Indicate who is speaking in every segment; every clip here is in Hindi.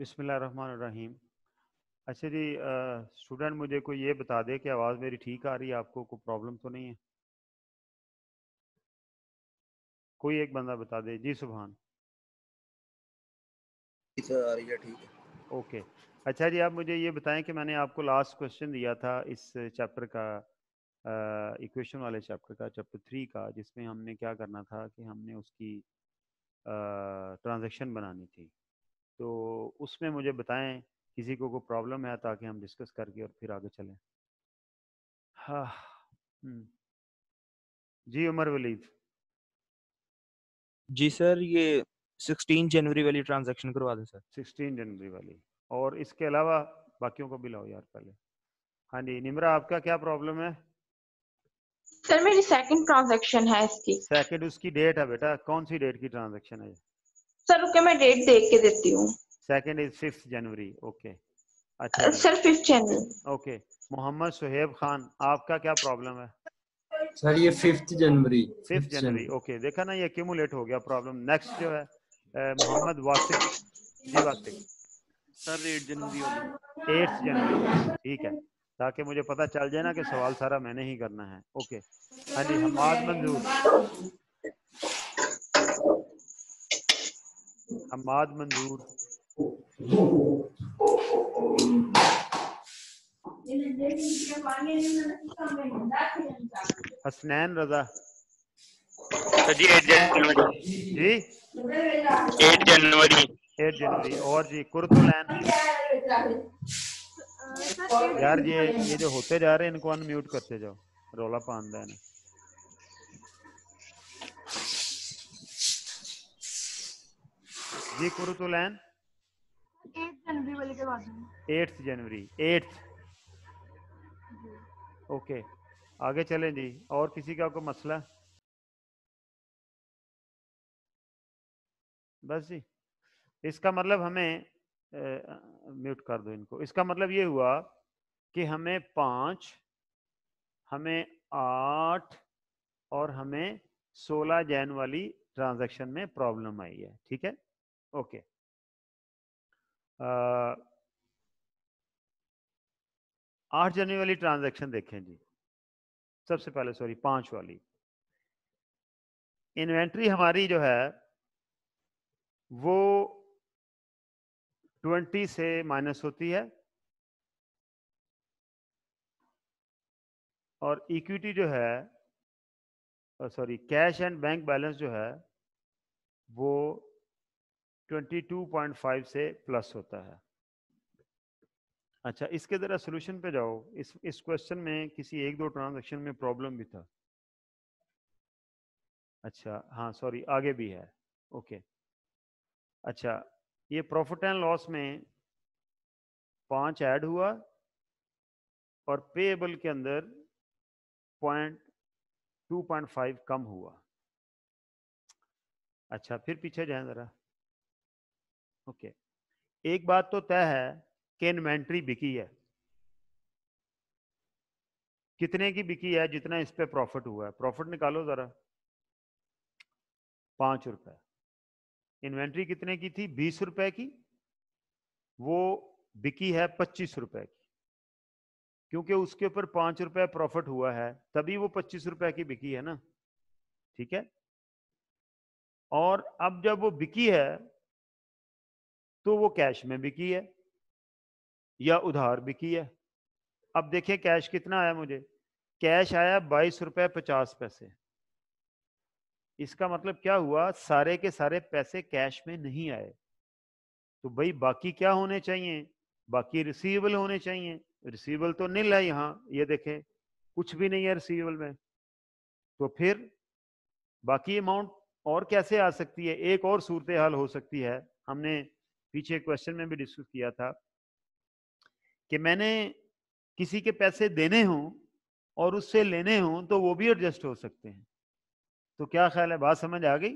Speaker 1: बिसमीम अच्छा जी स्टूडेंट मुझे कोई ये बता दे कि आवाज़ मेरी ठीक आ रही है आपको कोई प्रॉब्लम तो नहीं है कोई एक बंदा बता दे जी सुभान आ रही है ठीक है ओके अच्छा जी आप मुझे ये बताएं कि मैंने आपको लास्ट क्वेश्चन दिया था इस चैप्टर का इक्वेशन वाले चैप्टर का चैप्टर थ्री का जिसमें हमने क्या करना था कि हमने उसकी ट्रांजेक्शन बनानी थी तो उसमें मुझे बताएं किसी को कोई प्रॉब्लम है ताकि हम डिस्कस करके और फिर आगे चलें हाँ हम्म। जी उमर वलीद जी सर ये 16 जनवरी वाली ट्रांजैक्शन करवा दें सर 16 जनवरी वाली और इसके अलावा बाकियों को भी लाओ यार पहले हाँ जी निमरा आपका क्या प्रॉब्लम है सर मेरी सेकंड ट्रांजैक्शन है इसकी सेकंड उसकी डेट है बेटा कौन सी डेट की ट्रांजैक्शन है सर रुके मैं डेट देख के देती हूँ second is fifth January okay अच्छा sir fifth January okay Mohammad Suhaib Khan आपका क्या प्रॉब्लम है सर ये fifth January fifth January okay देखा ना ये क्यूमुलेट हो गया प्रॉब्लम नेक्स्ट जो है Mohammad Wasiq ji Wasiq sir eight January eight January ठीक है ताकि मुझे पता चल जाए ना कि सवाल सारा मैंने ही करना है ओके हाँ जी हमाद मंजूर हमाद मंजूर हसनैन रजा जी एट जनवरी जी एट जनवरी एट जनवरी और जी कुरतुलैन यार ये ये जो होते जा रहे हैं इनको अनम्यूट करते जाओ रोला पान है जी कुरुतुलैन तो जनवरी वाले के बाद एट्थ जनवरी एट्थ ओके आगे चलें जी और किसी का कोई मसला बस जी इसका मतलब हमें म्यूट कर दो इनको इसका मतलब ये हुआ कि हमें पाँच हमें आठ और हमें सोलह जैन वाली ट्रांजैक्शन में प्रॉब्लम आई है ठीक है Okay. Uh, आठ जनवरी वाली ट्रांजैक्शन देखें जी सबसे पहले सॉरी पांच वाली इन्वेंट्री हमारी जो है वो ट्वेंटी से माइनस होती है और इक्विटी जो है sorry cash and bank balance जो है वो 22.5 से प्लस होता है अच्छा इसके ज़रा सोल्यूशन पे जाओ इस इस क्वेश्चन में किसी एक दो ट्रांजेक्शन में प्रॉब्लम भी था अच्छा हाँ सॉरी आगे भी है ओके अच्छा ये प्रॉफिट एंड लॉस में पाँच ऐड हुआ और पेएबल के अंदर पॉइंट टू पॉइंट फाइव कम हुआ अच्छा फिर पीछे जाए ज़रा ओके एक बात तो तय है कि इन्वेंट्री बिकी है कितने की बिकी है जितना इस पर प्रॉफिट हुआ है प्रॉफिट निकालो ज़रा पांच रुपए इन्वेंट्री कितने की थी बीस रुपए की वो बिकी है पच्चीस रुपए की क्योंकि उसके ऊपर पांच रुपए प्रॉफिट हुआ है तभी वो पच्चीस रुपए की बिकी है ना ठीक है और अब जब वो बिकी है तो वो कैश में बिकी है या उधार बिकी है अब देखिए कैश कितना आया मुझे कैश आया बाईस रुपये पचास पैसे इसका मतलब क्या हुआ सारे के सारे पैसे कैश में नहीं आए तो भाई बाकी क्या होने चाहिए बाकी रिसीवेबल होने चाहिए रिसीवेबल तो निल है यहाँ ये देखें कुछ भी नहीं है रिसीवेबल में तो फिर बाकी अमाउंट और कैसे आ सकती है एक और सूरत हाल हो सकती है हमने पीछे क्वेश्चन में भी डिस्कस किया था कि मैंने किसी के पैसे देने हों और उससे लेने हों तो वो भी एडजस्ट हो सकते हैं तो क्या ख्याल है बात समझ आ गई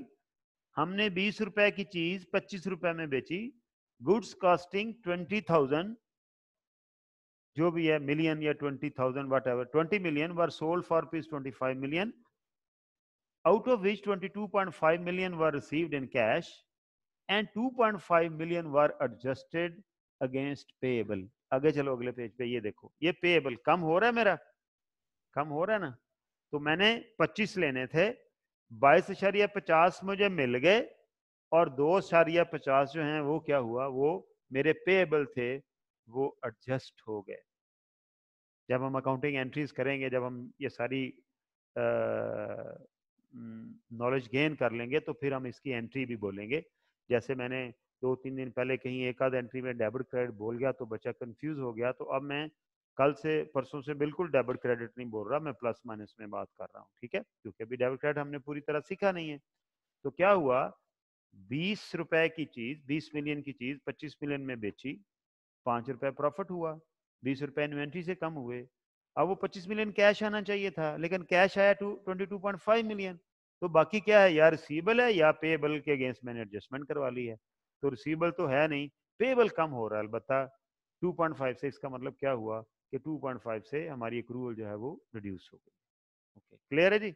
Speaker 1: हमने बीस रुपए की चीज पच्चीस रुपए में बेची गुड्स कॉस्टिंग ट्वेंटी थाउजेंड जो भी है मिलियन या twenty thousand whatever twenty million were sold for piece twenty five million twenty two point five million were received in cash and 2.5 million were adjusted against payable आगे चलो अगले पेज पे ये देखो ये पेएबल कम हो रहा है मेरा कम हो रहा है ना तो मैंने 25 लेने थे बाईस अशारिया पचास मुझे मिल गए और दो अशारिया पचास जो हैं वो क्या हुआ वो मेरे पेएबल थे वो एडजस्ट हो गए जब हम अकाउंटिंग एंट्रीज करेंगे जब हम ये सारी नॉलेज गेन कर लेंगे तो फिर हम इसकी एंट्री भी बोलेंगे जैसे मैंने दो तीन दिन पहले कहीं एक आध एंट्री में डेबिट क्रेडिट बोल गया तो बच्चा कंफ्यूज हो गया तो अब मैं कल से परसों से बिल्कुल डेबिट क्रेडिट नहीं बोल रहा मैं प्लस माइनस में बात कर रहा हूँ ठीक है क्योंकि अभी डेबिट क्रेडिट हमने पूरी तरह सीखा नहीं है तो क्या हुआ बीस रुपए की चीज बीस मिलियन की चीज पच्चीस मिलियन में बेची पांच रुपए प्रॉफिट हुआ बीस रुपए इन्वेंट्री से कम हुए अब वो पच्चीस मिलियन कैश आना चाहिए था लेकिन कैश आया two twenty two point five million तो बाकी क्या है या रिसीबल है या पेबल के अगेंस्ट मैंने एडजस्टमेंट करवा ली है तो रिसीबल तो है नहीं पेबल कम हो रहा है पॉइंट 2.5 से इसका मतलब क्या हुआ कि 2.5 से हमारी एक जो है वो रिड्यूस हो गई ओके क्लियर है जी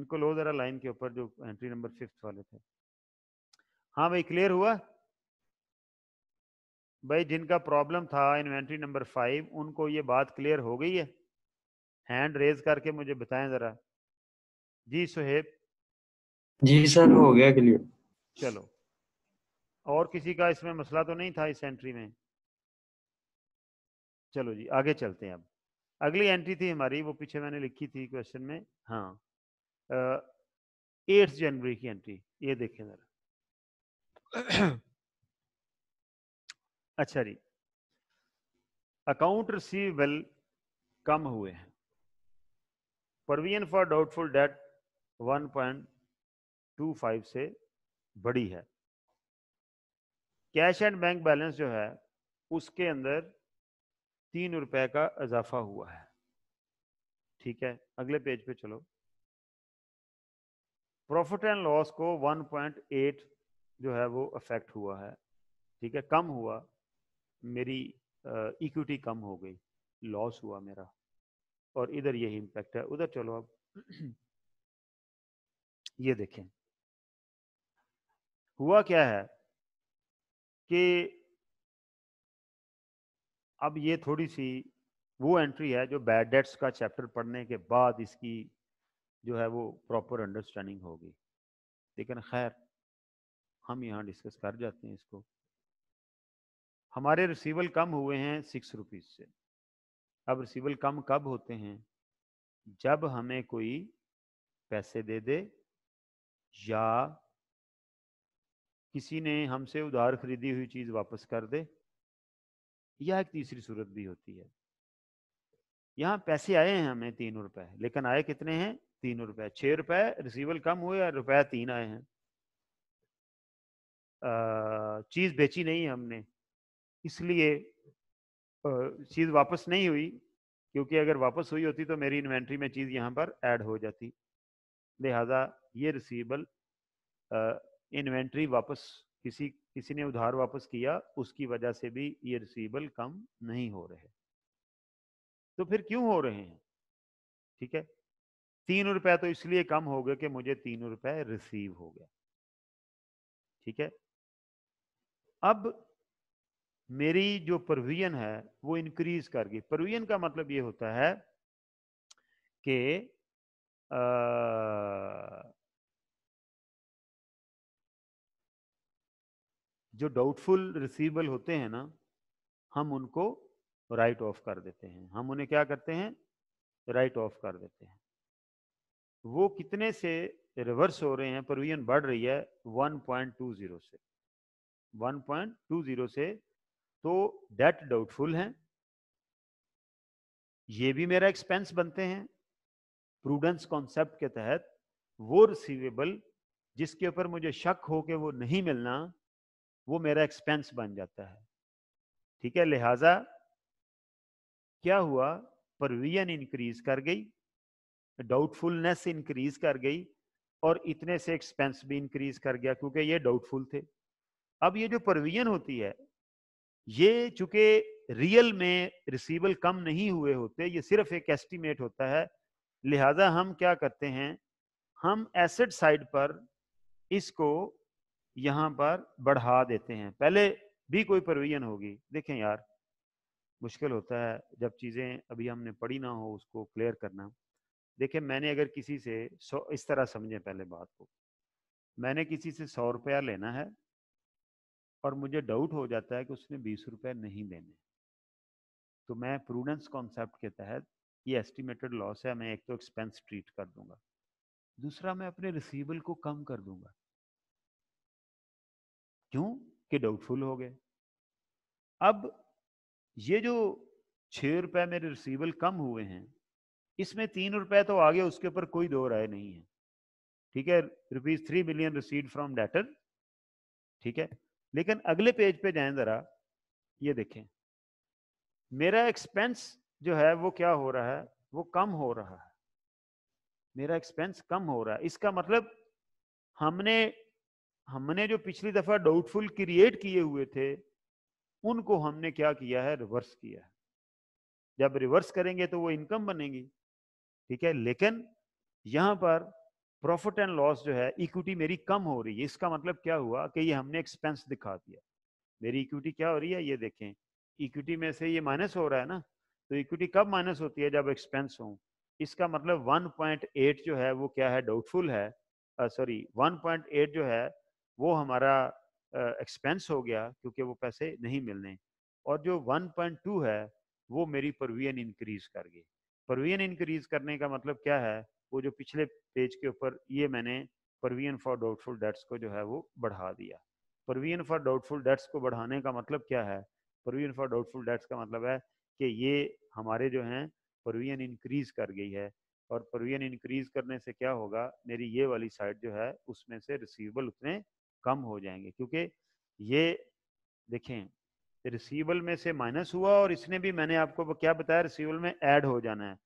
Speaker 1: इनको लो ज़रा लाइन के ऊपर जो एंट्री नंबर फिफ्थ वाले थे हाँ भाई क्लियर हुआ भाई जिनका प्रॉब्लम था इन्वेंट्री नंबर फाइव उनको ये बात क्लियर हो गई है हैंड रेज करके मुझे बताएं ज़रा जी सुहेब जी सर हो गया क्लियर चलो और किसी का इसमें मसला तो नहीं था इस एंट्री में चलो जी आगे चलते हैं अब अगली एंट्री थी हमारी वो पीछे मैंने लिखी थी क्वेश्चन में हाँ एट्थ जनवरी की एंट्री ये देखें जरा अच्छा जी अकाउंट रिसीवेबल कम हुए हैं provision for doubtful debt point two five से बड़ी है कैश एंड बैंक बैलेंस जो है उसके अंदर तीन रुपए का इजाफा हुआ है ठीक है अगले पेज पे चलो प्रॉफिट एंड लॉस को 1.8 जो है वो अफेक्ट हुआ है ठीक है कम हुआ मेरी इक्विटी कम हो गई लॉस हुआ मेरा और इधर यही इम्पैक्ट है उधर चलो अब ये देखें हुआ क्या है कि अब ये थोड़ी सी वो एंट्री है जो बैड डेट्स का चैप्टर पढ़ने के बाद इसकी जो है वो प्रॉपर अंडरस्टैंडिंग होगी लेकिन खैर हम यहाँ डिस्कस कर जाते हैं इसको हमारे रिसीवल कम हुए हैं सिक्स रुपीज़ से अब रिसीवल कम कब होते हैं जब हमें कोई पैसे दे दे या किसी ने हमसे उधार खरीदी हुई चीज़ वापस कर दे यह एक तीसरी सूरत भी होती है यहाँ पैसे आए हैं हमें तीन रुपए लेकिन आए कितने हैं तीन रुपए छह रुपए रिसीवल कम हुए या रुपए तीन आए हैं चीज़ बेची नहीं है हमने इसलिए चीज़ वापस नहीं हुई क्योंकि अगर वापस हुई होती तो मेरी इन्वेंट्री में चीज़ यहाँ पर ऐड हो जाती लिहाजा ये रिसीबल इन्वेंट्री वापस किसी किसी ने उधार वापस किया उसकी वजह से भी ये रिसीवेबल कम नहीं हो रहे तो फिर क्यों हो रहे हैं ठीक है तीन रुपए तो इसलिए कम हो गए कि मुझे तीन रुपए रिसीव हो गया ठीक है अब मेरी जो प्रोविजन है वो इंक्रीज कर गई प्रोविजन का मतलब ये होता है कि जो डाउटफुल रिसीवेबल होते हैं ना हम उनको राइट ऑफ कर देते हैं हम उन्हें क्या करते हैं राइट ऑफ कर देते हैं वो कितने से रिवर्स हो रहे हैं प्रोविजन बढ़ रही है 1.20 से 1.20 से तो डेट डाउटफुल हैं ये भी मेरा एक्सपेंस बनते हैं प्रूडेंस कॉन्सेप्ट के तहत वो रिसीवेबल जिसके ऊपर मुझे शक हो के वो नहीं मिलना वो मेरा एक्सपेंस बन जाता है ठीक है लिहाजा क्या हुआ परविजन इंक्रीज कर गई डाउटफुलनेस इंक्रीज कर गई और इतने से एक्सपेंस भी इंक्रीज कर गया क्योंकि ये डाउटफुल थे अब ये जो परविजन होती है ये चूंकि रियल में रिसीवल कम नहीं हुए होते ये सिर्फ एक एस्टिमेट होता है लिहाजा हम क्या करते हैं हम एसेट साइड पर इसको यहाँ पर बढ़ा देते हैं पहले भी कोई प्रोविजन होगी देखें यार मुश्किल होता है जब चीज़ें अभी हमने पढ़ी ना हो उसको क्लियर करना देखें मैंने अगर किसी से सौ इस तरह समझे पहले बात को मैंने किसी से सौ रुपया लेना है और मुझे डाउट हो जाता है कि उसने बीस रुपये नहीं देने तो मैं प्रूडेंस कॉन्सेप्ट के तहत ये एस्टिमेटेड लॉस है मैं एक तो एक्सपेंस ट्रीट कर दूंगा दूसरा मैं अपने रिसीबल को कम कर दूंगा क्यों कि डाउटफुल हो गए अब ये जो छः रुपए मेरे रिसीवल कम हुए हैं इसमें तीन रुपए तो आगे उसके ऊपर कोई दो राय नहीं है ठीक है rupees three million receive from debtor ठीक है लेकिन अगले पेज पे जाएं ज़रा ये देखें मेरा एक्सपेंस जो है वो क्या हो रहा है वो कम हो रहा है मेरा एक्सपेंस कम हो रहा है इसका मतलब हमने हमने जो पिछली दफा डाउटफुल क्रिएट किए हुए थे उनको हमने क्या किया है रिवर्स किया है जब रिवर्स करेंगे तो वो इनकम बनेगी ठीक है लेकिन यहां पर प्रॉफिट एंड लॉस जो है इक्विटी मेरी कम हो रही है इसका मतलब क्या हुआ कि ये हमने एक्सपेंस दिखा दिया मेरी इक्विटी क्या हो रही है ये देखें इक्विटी में से ये माइनस हो रहा है ना तो इक्विटी कब माइनस होती है जब एक्सपेंस हो इसका मतलब 1.8 जो है वो क्या है डाउटफुल है सॉरी uh, 1.8 जो है वो हमारा एक्सपेंस हो गया क्योंकि वो पैसे नहीं मिलने और जो 1.2 है वो मेरी परवियन इंक्रीज कर गई परवियन इंक्रीज करने का मतलब क्या है वो जो पिछले पेज के ऊपर ये मैंने परवियन फॉर डाउटफुल डेट्स को जो है वो बढ़ा दिया परवियन फॉर डाउटफुल डेट्स को बढ़ाने का मतलब क्या है परवियन फॉर डाउटफुल डेट्स का मतलब है कि ये हमारे जो हैं परवियन इंक्रीज कर गई है और परवियन इंक्रीज करने से क्या होगा मेरी ये वाली साइड जो है उसमें से रिसीवेबल उतने कम हो जाएंगे क्योंकि ये देखें रिसीवल में से माइनस हुआ और इसने भी मैंने आपको क्या बताया रिसीवल में ऐड हो जाना है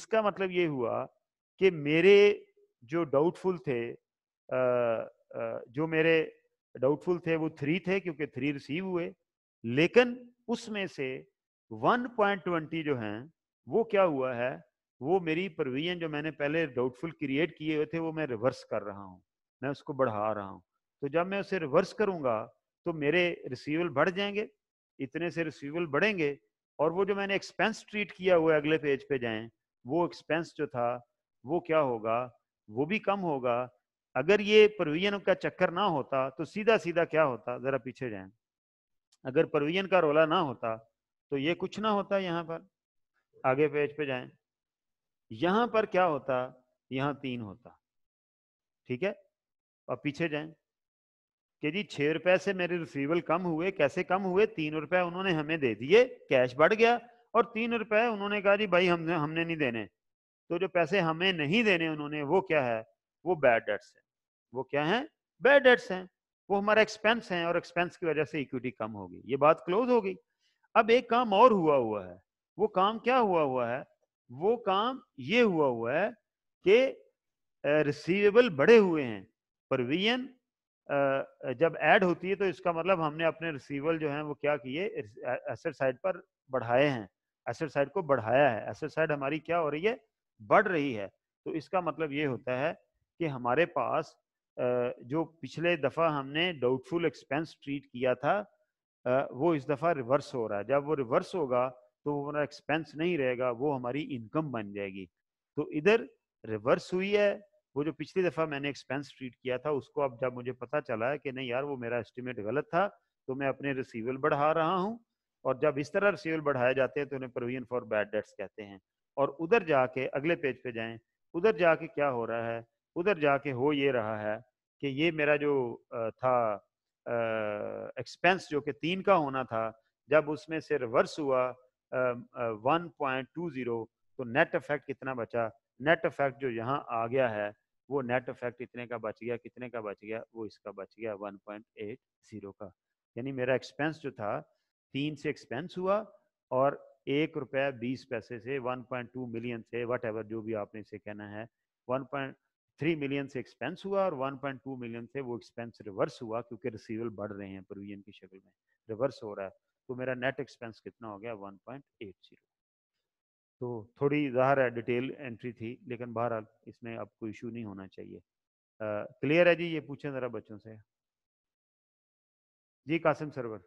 Speaker 1: इसका मतलब ये हुआ कि मेरे जो डाउटफुल थे आ, आ, जो मेरे डाउटफुल थे वो थ्री थे क्योंकि थ्री रिसीव हुए लेकिन उसमें से 1.20 जो हैं वो क्या हुआ है वो मेरी प्रोविजन जो मैंने पहले डाउटफुल क्रिएट किए हुए थे वो मैं रिवर्स कर रहा हूँ मैं उसको बढ़ा रहा हूँ तो जब मैं उसे रिवर्स करूंगा तो मेरे रिसीवल बढ़ जाएंगे इतने से रिसीवल बढ़ेंगे और वो जो मैंने एक्सपेंस ट्रीट किया हुआ अगले पेज पे जाएं वो एक्सपेंस जो था वो क्या होगा वो भी कम होगा अगर ये प्रोविजन का चक्कर ना होता तो सीधा सीधा क्या होता ज़रा पीछे जाए अगर प्रोविजन का रोला ना होता तो ये कुछ ना होता यहाँ पर आगे पेज पे जाए यहाँ पर क्या होता यहाँ तीन होता ठीक है और पीछे जाएं कि जी छह रुपए से मेरे रिसीवल कम हुए कैसे कम हुए तीन रुपए उन्होंने हमें दे दिए कैश बढ़ गया और तीन रुपए उन्होंने कहा जी भाई हमने हमने नहीं देने तो जो पैसे हमें नहीं देने उन्होंने वो क्या है वो बैड डेट्स है वो क्या है बैड डेट्स हैं वो हमारा एक्सपेंस है और एक्सपेंस की वजह से इक्विटी कम हो गई ये बात क्लोज हो गई अब एक काम और हुआ हुआ है वो काम क्या हुआ हुआ है वो काम ये हुआ हुआ है कि रिसीवेबल बढ़े हुए हैं प्रोविजन जब ऐड होती है तो इसका मतलब हमने अपने रिसीवल जो हैं वो क्या किए एसेट साइड पर बढ़ाए हैं एसेट साइड को बढ़ाया है एसेट साइड हमारी क्या हो रही है बढ़ रही है तो इसका मतलब ये होता है कि हमारे पास जो पिछले दफ़ा हमने डाउटफुल एक्सपेंस ट्रीट किया था वो इस दफ़ा रिवर्स हो रहा है जब वो रिवर्स होगा तो वो हमारा एक्सपेंस नहीं रहेगा वो हमारी इनकम बन जाएगी तो इधर रिवर्स हुई है वो जो पिछली दफ़ा मैंने एक्सपेंस ट्रीट किया था उसको अब जब मुझे पता चला कि नहीं यार वो मेरा एस्टिमेट गलत था तो मैं अपने रिसीवल बढ़ा रहा हूँ और जब इस तरह रिसीवल बढ़ाए जाते हैं तो उन्हें प्रोविजन फॉर बैड डेट्स कहते हैं और उधर जाके अगले पेज पे जाएं उधर जाके क्या हो रहा है उधर जाके हो ये रहा है कि ये मेरा जो था एक्सपेंस जो कि तीन का होना था जब उसमें से रिवर्स हुआ वन पॉइंट टू ज़ीरो तो नेट इफेक्ट कितना बचा नेट इफेक्ट जो यहाँ आ गया है वो नेट इफेक्ट इतने का बच गया कितने का बच गया वो इसका बच गया 1.80 का यानी मेरा एक्सपेंस जो था तीन से एक्सपेंस हुआ और एक रुपये बीस पैसे से 1.2 मिलियन से वट जो भी आपने इसे कहना है 1.3 मिलियन से एक्सपेंस हुआ और 1.2 मिलियन से वो एक्सपेंस रिवर्स हुआ क्योंकि रिसीवल बढ़ रहे हैं प्रोविजन की शक्ल में रिवर्स हो रहा है तो मेरा नेट एक्सपेंस कितना हो गया जीरो तो थोड़ी ज़ाहिर है डिटेल एंट्री थी लेकिन बहरहाल इसमें अब कोई इशू नहीं होना चाहिए क्लियर है जी ये पूछें ज़रा बच्चों से जी कासिम सरवर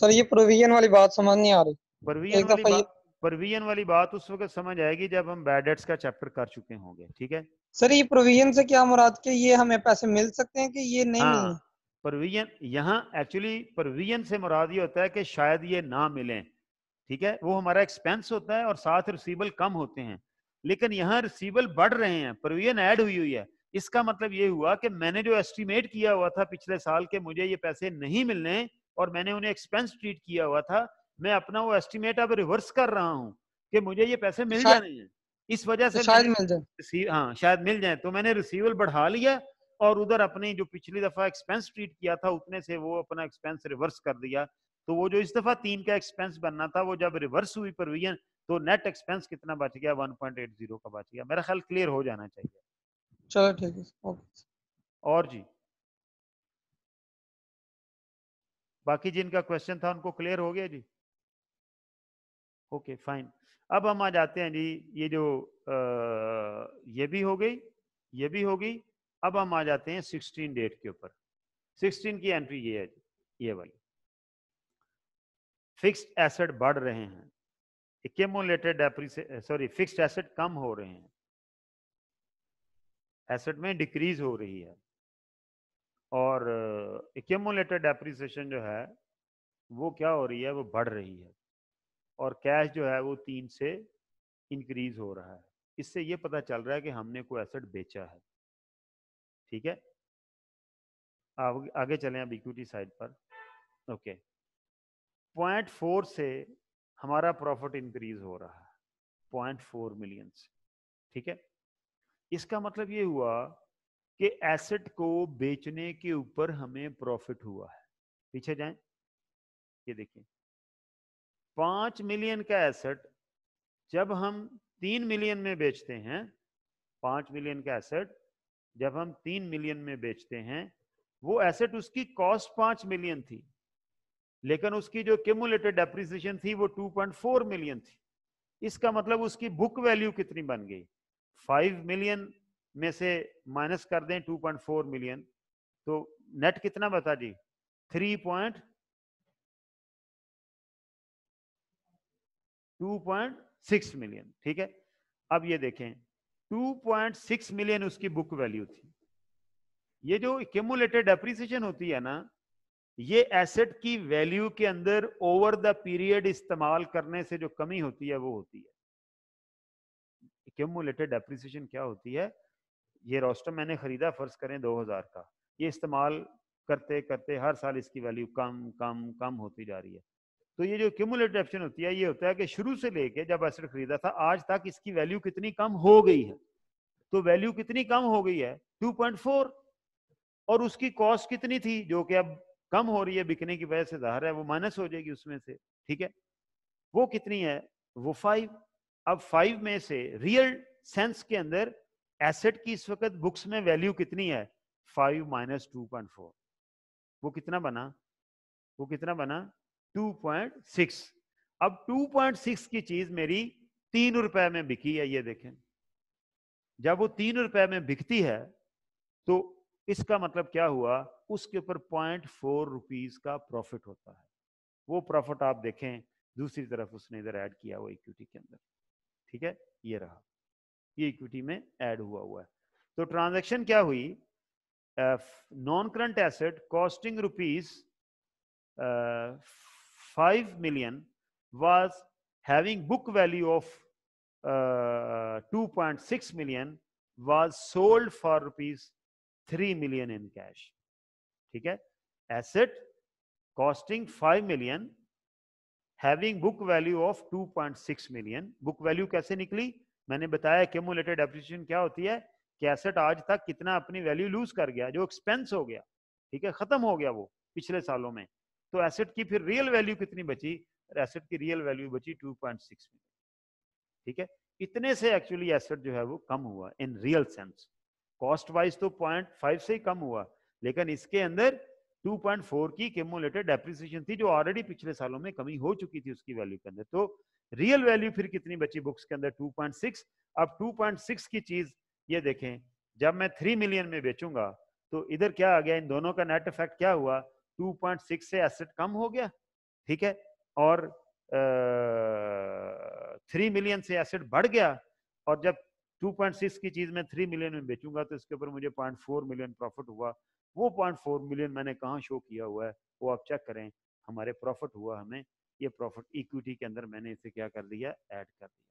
Speaker 1: सर ये प्रोविजन वाली बात समझ नहीं आ रही प्रोविजन वाली बात प्रोविजन वाली बात उस वक्त समझ आएगी जब हम बैड डेट्स का चैप्टर कर चुके होंगे ठीक है सर ये प्रोविजन से क्या मुराद के ये हमें पैसे मिल सकते हैं कि ये नहीं हाँ, प्रोविजन यहाँ एक्चुअली प्रोविजन से मुराद ये होता है कि शायद ये ना मिले ठीक है वो हमारा एक्सपेंस होता है और साथ रिसीवल कम होते हैं लेकिन यहाँ रिसीवल बढ़ रहे हैं प्रोविजन ऐड हुई हुई है इसका मतलब ये हुआ कि मैंने जो एस्टिमेट किया हुआ था पिछले साल के मुझे ये पैसे नहीं मिलने और मैंने उन्हें एक्सपेंस ट्रीट किया हुआ था मैं अपना वो एस्टिमेट अब रिवर्स कर रहा हूँ कि मुझे ये पैसे मिल जाने हैं इस वजह से तो शायद मिल जाए हाँ शायद मिल जाए तो मैंने रिसीवल बढ़ा लिया और उधर अपने जो पिछली दफा एक्सपेंस ट्रीट किया था उतने से वो अपना एक्सपेंस रिवर्स कर दिया तो वो जो इस दफा तीन का एक्सपेंस बनना था वो जब रिवर्स हुई प्रोविजन तो नेट एक्सपेंस कितना बच गया 1.80 का बच गया मेरा ख्याल क्लियर हो जाना चाहिए चलो ठीक है और जी बाकी जिनका क्वेश्चन था उनको क्लियर हो गया जी ओके फाइन अब हम आ जाते हैं जी ये जो आ, ये भी हो गई ये भी हो गई अब हम आ जाते हैं 16 डेट के ऊपर 16 की एंट्री ये है जी ये वाली फिक्स्ड एसेट बढ़ रहे हैं एक्यूमुलेटेड सॉरी फिक्स्ड एसेट कम हो रहे हैं एसेट में डिक्रीज हो रही है और एक्यूमुलेटेड एप्रीसीशन जो है वो क्या हो रही है वो बढ़ रही है और कैश जो है वो तीन से इंक्रीज हो रहा है इससे ये पता चल रहा है कि हमने कोई एसेट बेचा है ठीक है आगे चलें अब इक्विटी साइड पर ओके okay. पॉइंट फोर से हमारा प्रॉफिट इंक्रीज हो रहा है पॉइंट फोर मिलियन से ठीक है इसका मतलब ये हुआ कि एसेट को बेचने के ऊपर हमें प्रॉफिट हुआ है पीछे जाएं ये देखिए पांच मिलियन का एसेट जब हम तीन मिलियन में बेचते हैं पांच मिलियन का एसेट जब हम तीन मिलियन में बेचते हैं वो एसेट उसकी कॉस्ट पांच मिलियन थी लेकिन उसकी जो क्यूमुलेटेड डेप्रिसिएशन थी वो 2.4 मिलियन थी इसका मतलब उसकी बुक वैल्यू कितनी बन गई 5 मिलियन में से माइनस कर दें 2.4 मिलियन तो नेट कितना बता जी 3 पॉइंट मिलियन ठीक है अब ये देखें 2.6 मिलियन उसकी बुक वैल्यू थी ये जो क्यूमुलेटेड डेप्रिसिएशन होती है ना ये एसेट की वैल्यू के अंदर ओवर द पीरियड इस्तेमाल करने से जो कमी होती है वो होती है क्यूमुलेटेड डेप्रिसिएशन क्या होती है ये रोस्टर मैंने खरीदा फर्ज करें 2000 का ये इस्तेमाल करते करते हर साल इसकी वैल्यू कम कम कम होती जा रही है तो ये जो क्यूमुलेटिव ऑप्शन होती है ये होता है कि शुरू से लेके जब एसेट खरीदा था आज तक इसकी वैल्यू कितनी कम हो गई है तो वैल्यू कितनी कम हो गई है फोर और उसकी कॉस्ट कितनी थी जो कि अब कम हो रही है बिकने की वजह से जहर है वो माइनस हो जाएगी उसमें से ठीक है वो कितनी है वो फाइव अब फाइव में से रियल सेंस के अंदर एसेट की इस वक्त बुक्स में वैल्यू कितनी है five minus two point four वो कितना बना वो कितना बना टू पॉइंट सिक्स अब टू पॉइंट सिक्स की चीज मेरी तीन रुपए में बिकी है ये देखें जब वो तीन रुपए में बिकती है तो इसका मतलब क्या हुआ उसके ऊपर पॉइंट फोर रुपीज़ का प्रॉफिट होता है वो प्रॉफिट आप देखें दूसरी तरफ उसने इधर ऐड किया हुआ इक्विटी के अंदर ठीक है ये रहा ये इक्विटी में ऐड हुआ हुआ है तो ट्रांजेक्शन क्या हुई non current asset costing rupees five million was having book value of two point six million was sold for rupees three million in cash ठीक है asset costing five million having book value of 2.6 million book value कैसे निकली मैंने बताया क्यूमुलेटेड एप्रिशिएशन क्या होती है कि एसेट आज तक कितना अपनी वैल्यू लूज कर गया जो एक्सपेंस हो गया ठीक है खत्म हो गया वो पिछले सालों में तो एसेट की फिर रियल वैल्यू कितनी बची एसेट की रियल वैल्यू बची 2.6 मिलियन ठीक है इतने से एक्चुअली एसेट जो है वो कम हुआ in real sense cost wise तो पॉइंट फाइव से ही कम हुआ लेकिन इसके अंदर 2.4 की केमोलेटेड डेप्रिसिएशन थी जो ऑलरेडी पिछले सालों में कमी हो चुकी थी उसकी वैल्यू के अंदर तो रियल वैल्यू फिर कितनी बची बुक्स के अंदर 2.6 अब 2.6 की चीज ये देखें जब मैं 3 मिलियन में बेचूंगा तो इधर क्या आ गया इन दोनों का नेट इफेक्ट क्या हुआ 2.6 से एसेट कम हो गया ठीक है और थ्री मिलियन से एसेट बढ़ गया और जब 2.6 की चीज में 3 मिलियन में बेचूंगा तो इसके ऊपर मुझे 0.4 मिलियन प्रॉफिट हुआ वो पॉइंट फोर मिलियन मैंने कहाँ शो किया हुआ है वो आप चेक करें हमारे प्रॉफिट हुआ हमें ये प्रॉफिट इक्विटी के अंदर मैंने इसे क्या कर दिया ऐड कर दिया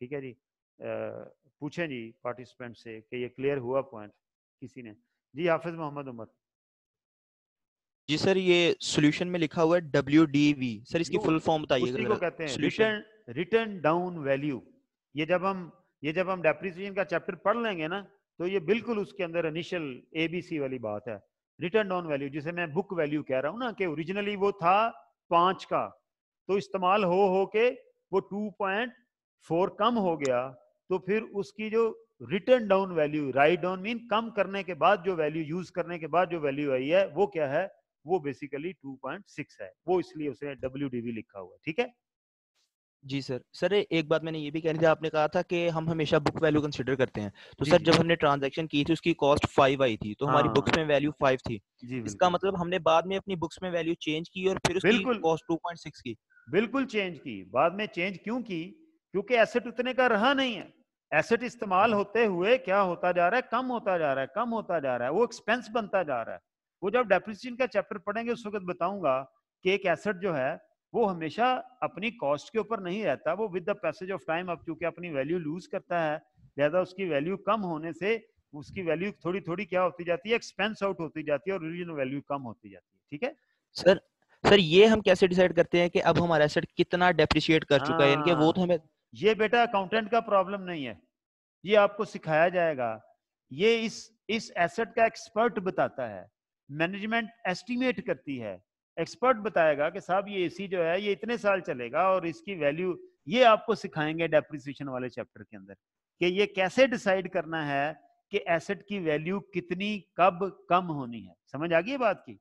Speaker 1: ठीक है जी आ, पूछें जी पार्टिसिपेंट से कि ये क्लियर हुआ पॉइंट किसी ने जी हाफिज मोहम्मद उमर जी सर ये सॉल्यूशन में लिखा हुआ है डब्ल्यू सर इसकी फुल फॉर्म बताइए रिटर्न रिटर्न डाउन वैल्यू ये जब हम ये जब हम डेप्रिसिएशन का चैप्टर पढ़ लेंगे ना तो ये बिल्कुल उसके अंदर इनिशियल एबीसी वाली बात है रिटर्न डाउन वैल्यू जिसे मैं बुक वैल्यू कह रहा हूँ ना कि ओरिजिनली वो था पांच का तो इस्तेमाल हो हो के वो टू पॉइंट फोर कम हो गया तो फिर उसकी जो written down value write down mean कम करने के बाद जो वैल्यू यूज करने के बाद जो वैल्यू आई है वो क्या है वो बेसिकली सिक्स है वो इसलिए उसने डब्ल्यू लिखा हुआ है ठीक है जी सर सर एक बात मैंने ये भी कहनी थी आपने कहा था कि हम हमेशा बुक वैल्यू कंसिडर करते हैं तो सर जब हमने ट्रांजैक्शन की थी उसकी कॉस्ट फाइव आई थी तो हाँ। हमारी बुक्स में वैल्यू फाइव थी इसका मतलब हमने बाद में अपनी बुक्स में वैल्यू चेंज की और फिर उसकी कॉस्ट टू पॉइंट सिक्स की बिल्कुल चेंज की बाद में चेंज क्यों की क्योंकि एसेट उतने का रहा नहीं है एसेट इस्तेमाल होते हुए क्या होता जा रहा है कम होता जा रहा है कम होता जा रहा है वो एक्सपेंस बनता जा रहा है वो जब डेप्रिसिएशन का चैप्टर पढ़ेंगे उस वक्त बताऊंगा कि एक एसेट जो है वो हमेशा अपनी कॉस्ट के ऊपर नहीं रहता वो with the passage of time अब चूंकि अपनी वैल्यू लूज करता है लिहाजा उसकी वैल्यू कम होने से उसकी वैल्यू थोड़ी थोड़ी क्या होती जाती है एक्सपेंस आउट होती जाती है और ओरिजिनल वैल्यू कम होती जाती है ठीक है सर सर ये हम कैसे डिसाइड करते हैं कि अब हमारा एसेट कितना डेप्रिशिएट कर चुका है इनके वो हाँ। तो हमें ये बेटा अकाउंटेंट का प्रॉब्लम नहीं है ये आपको सिखाया जाएगा ये इस इस एसेट का एक्सपर्ट बताता है मैनेजमेंट एस्टिमेट करती है एक्सपर्ट बताएगा कि साहब ये एसी जो है ये इतने साल चलेगा और इसकी वैल्यू ये आपको सिखाएंगे डेप्रिसिएशन वाले चैप्टर के अंदर कि ये कैसे डिसाइड करना है कि एसेट की वैल्यू कितनी कब कम होनी है समझ आ गई बात की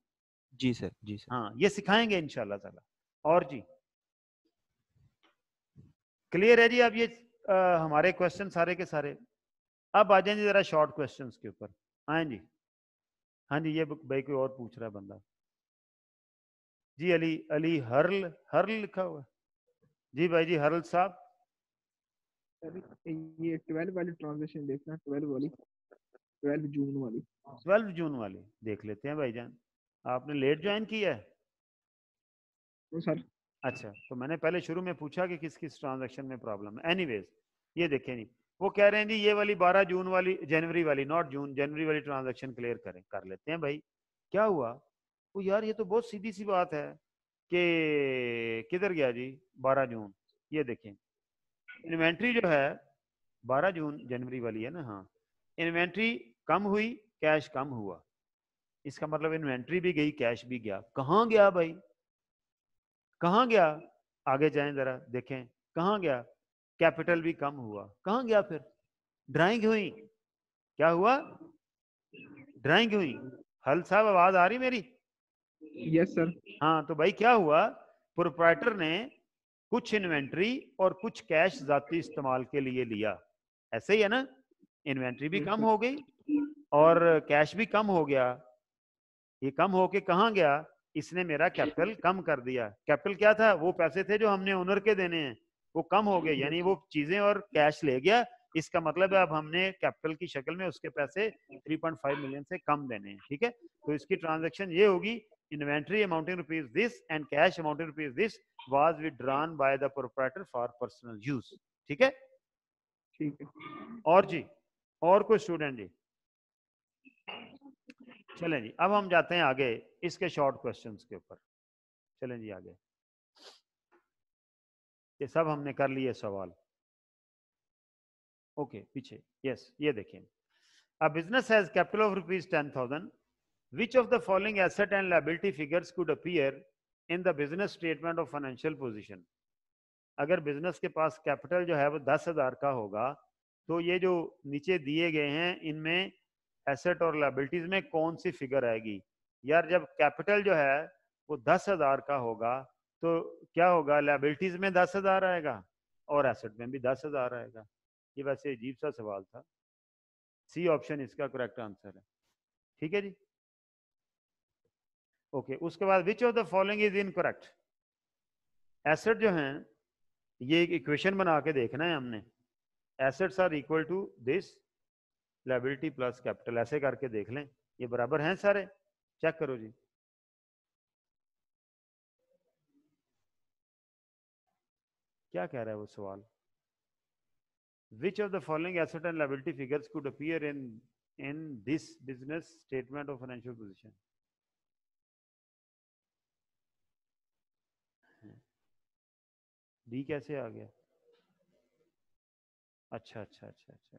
Speaker 1: जी सर जी सर हाँ ये सिखाएंगे इनशाला और जी क्लियर है जी अब ये आ, हमारे क्वेश्चन सारे के सारे अब आ जाए जरा शॉर्ट क्वेश्चंस के ऊपर आए हाँ जी हाँ जी ये भाई कोई और पूछ रहा है बंदा जी अली अली हरल हरल लिखा हुआ जी भाई जी हरल साहब ये 12 वाली ट्रांजिशन देखना 12 वाली 12 जून वाली 12 जून वाली देख लेते हैं भाईजान आपने लेट ज्वाइन किया है तो सर अच्छा तो मैंने पहले शुरू में पूछा कि किस किस ट्रांजैक्शन में प्रॉब्लम है एनीवेज ये देखे नहीं वो कह रहे हैं जी ये वाली 12 जून वाली जनवरी वाली नॉट जून जनवरी वाली ट्रांजैक्शन क्लियर करें कर लेते हैं भाई क्या हुआ वो यार ये तो बहुत सीधी सी बात है कि किधर गया जी 12 जून ये देखें इन्वेंट्री जो है 12 जून जनवरी वाली है ना हाँ इन्वेंट्री कम हुई कैश कम हुआ इसका मतलब इन्वेंट्री भी गई कैश भी गया कहाँ गया भाई कहाँ गया आगे जाएं जरा देखें कहाँ गया कैपिटल भी कम हुआ कहाँ गया फिर ड्राइंग हुई क्या हुआ ड्राइंग हुई हल साहब आवाज आ रही मेरी यस सर हाँ तो भाई क्या हुआ प्रोप्राइटर ने कुछ इन्वेंट्री और कुछ कैश जाती इस्तेमाल के लिए लिया ऐसे ही है ना इन्वेंट्री भी कम हो गई और कैश भी कम हो गया ये कम होके कहा गया इसने मेरा कैपिटल कम कर दिया कैपिटल क्या था वो पैसे थे जो हमने ओनर के देने हैं वो कम हो गए यानी वो चीजें और कैश ले गया इसका मतलब है अब हमने कैपिटल की शक्ल में उसके पैसे 3.5 मिलियन से कम देने हैं ठीक है तो इसकी ट्रांजेक्शन ये होगी inventory amounting rupees this and cash amounting rupees this was withdrawn by the proprietor for personal use ठीक है ठीक है और जी और कोई स्टूडेंट जी चले जी अब हम जाते हैं आगे इसके शॉर्ट क्वेश्चन के ऊपर चलें जी आगे ये सब हमने कर लिए सवाल ओके पीछे यस ये देखिए a business has capital of rupees ten thousand which of the following asset and liability figures could appear in the business statement of financial position अगर बिजनेस के पास कैपिटल जो है वो दस हज़ार का होगा तो ये जो नीचे दिए गए हैं इनमें एसेट और लाइबिलिटीज में कौन सी फिगर आएगी यार जब कैपिटल जो है वो दस हज़ार का होगा तो क्या होगा लाइबिलिटीज में दस हज़ार आएगा और एसेट में भी दस हज़ार आएगा ये वैसे अजीब सा सवाल था सी ऑप्शन इसका करेक्ट आंसर है ठीक है जी ओके okay, उसके बाद which of the following is incorrect asset जो है ये एक इक्वेशन बना के देखना है हमने assets are equal to this liability plus capital ऐसे करके देख लें ये बराबर हैं सारे चेक करो जी क्या कह रहा है वो सवाल Which of the following asset and liability figures could appear in, in this business statement or financial position? D कैसे आ गया अच्छा अच्छा अच्छा अच्छा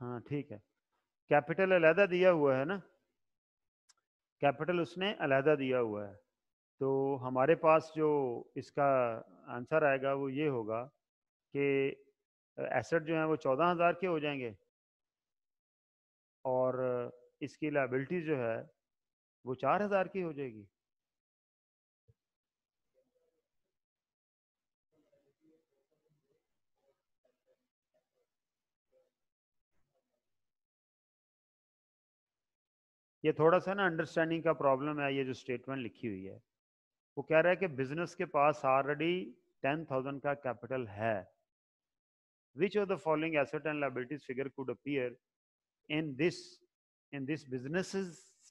Speaker 1: हाँ ठीक है कैपिटल अलहदा दिया हुआ है ना कैपिटल उसने अलहदा दिया हुआ है तो हमारे पास जो इसका आंसर आएगा वो ये होगा कि एसेट जो हैं वो चौदह हज़ार के हो जाएंगे और इसकी लाइबिलिटी जो है वो चार हज़ार की हो जाएगी ये थोड़ा सा ना अंडरस्टैंडिंग का प्रॉब्लम है ये जो स्टेटमेंट लिखी हुई है वो कह रहा है कि बिजनेस के पास ऑलरेडी टेन थाउजेंड का कैपिटल है which of the following asset and liabilities figure could appear in this in this business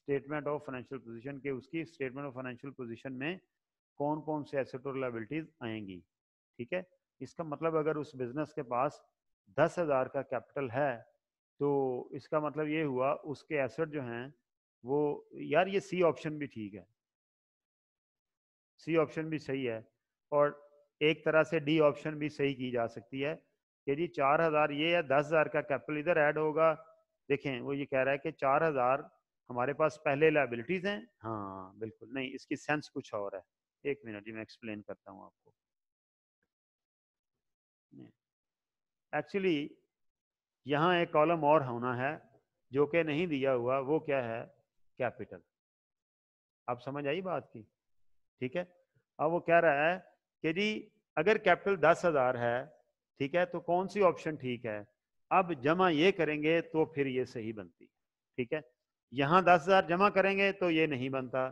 Speaker 1: statement of financial position के उसकी स्टेटमेंट ऑफ फाइनेंशियल पोजिशन में कौन कौन से एसेट और लाइबिलिटीज आएंगी ठीक है इसका मतलब अगर उस बिजनेस के पास दस हज़ार का कैपिटल है तो इसका मतलब ये हुआ उसके एसेट जो हैं वो यार ये सी ऑप्शन भी ठीक है सी ऑप्शन भी सही है और एक तरह से डी ऑप्शन भी सही की जा सकती है कि जी चार हज़ार ये या दस हज़ार का कैपिटल इधर ऐड होगा देखें वो ये कह रहा है कि चार हज़ार हमारे पास पहले लाइबिलिटीज़ हैं हाँ बिल्कुल नहीं इसकी सेंस कुछ और है एक मिनट जी मैं एक्सप्लेन करता हूँ आपको एक्चुअली यहाँ एक कॉलम और होना है जो कि नहीं दिया हुआ वो क्या है कैपिटल आप समझ आई बात की ठीक है अब वो कह रहा है कि जी अगर कैपिटल दस हजार है ठीक है तो कौन सी ऑप्शन ठीक है अब जमा ये करेंगे तो फिर ये सही बनती ठीक है यहाँ दस हजार जमा करेंगे तो ये नहीं बनता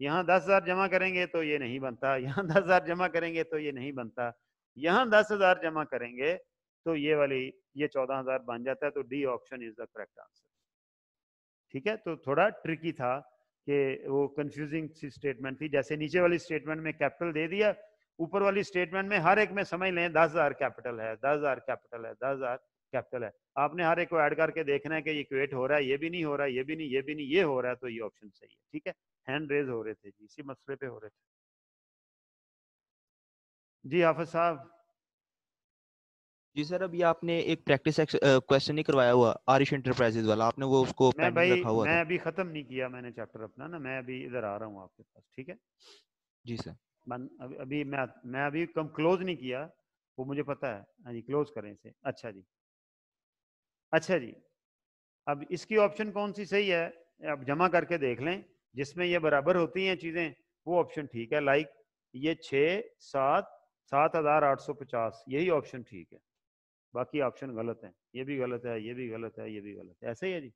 Speaker 1: यहाँ दस हजार जमा करेंगे तो ये नहीं बनता यहाँ दस हजार जमा करेंगे तो ये नहीं बनता यहाँ दस हजार जमा करेंगे तो ये वाली ये चौदह हजार बन जाता है तो D option is the correct answer ठीक है तो थोड़ा ट्रिकी था कि वो कंफ्यूजिंग सी स्टेटमेंट थी जैसे नीचे वाली स्टेटमेंट में कैपिटल दे दिया ऊपर वाली स्टेटमेंट में हर एक में समझ लें दस हजार कैपिटल है दस हजार कैपिटल है दस हजार कैपिटल है आपने हर एक को ऐड करके देखना है कि ये क्वेट हो रहा है ये भी नहीं हो रहा है ये भी नहीं ये भी नहीं ये हो रहा है तो ये ऑप्शन सही है ठीक है हैंड रेज हो रहे थे जी इसी मसले पे हो रहे थे जी हाफिज साहब जी सर अभी आपने एक प्रैक्टिस क्वेश्चन नहीं करवाया हुआ आरिश इंटरप्राइजेज वाला आपने वो उसको मैं भाई रखा हुआ मैं अभी खत्म नहीं किया मैंने चैप्टर अपना ना मैं अभी इधर आ रहा हूँ आपके पास ठीक है जी सर अभी, अभी मैं मैं अभी कम क्लोज नहीं किया वो मुझे पता है हाँ जी क्लोज करें इसे अच्छा जी अच्छा जी अब इसकी ऑप्शन कौन सी सही है अब जमा करके देख लें जिसमें ये बराबर होती हैं चीज़ें वो ऑप्शन ठीक है लाइक ये छः सात सात हज़ार आठ सौ पचास यही ऑप्शन ठीक है बाकी ऑप्शन गलत हैं ये भी गलत है ये भी गलत है ये भी गलत है ऐसे ही है जी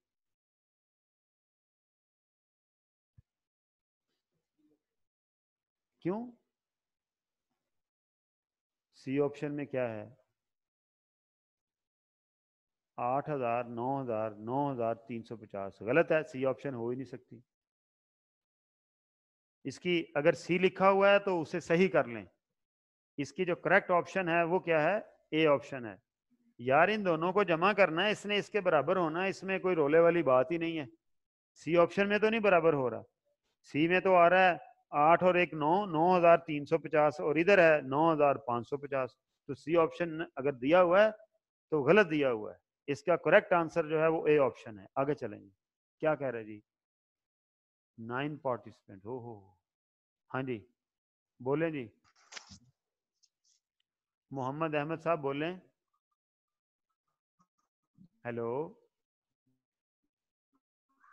Speaker 1: क्यों सी ऑप्शन में क्या है आठ हजार नौ हजार नौ हजार तीन सौ पचास गलत है सी ऑप्शन हो ही नहीं सकती इसकी अगर सी लिखा हुआ है तो उसे सही कर लें इसकी जो करेक्ट ऑप्शन है वो क्या है ए ऑप्शन है यार इन दोनों को जमा करना है इसने इसके बराबर होना है इसमें कोई रोले वाली बात ही नहीं है सी ऑप्शन में तो नहीं बराबर हो रहा सी में तो आ रहा है आठ और एक नौ नौ हजार तीन सौ पचास और इधर है नौ हजार पाँच सौ पचास तो सी ऑप्शन अगर दिया हुआ है तो गलत दिया हुआ है इसका करेक्ट आंसर जो है वो ए ऑप्शन है आगे चलेंगे क्या कह रहे जी नाइन पार्टिसिपेंट हो हो हाँ जी बोले जी मोहम्मद अहमद साहब बोले हेलो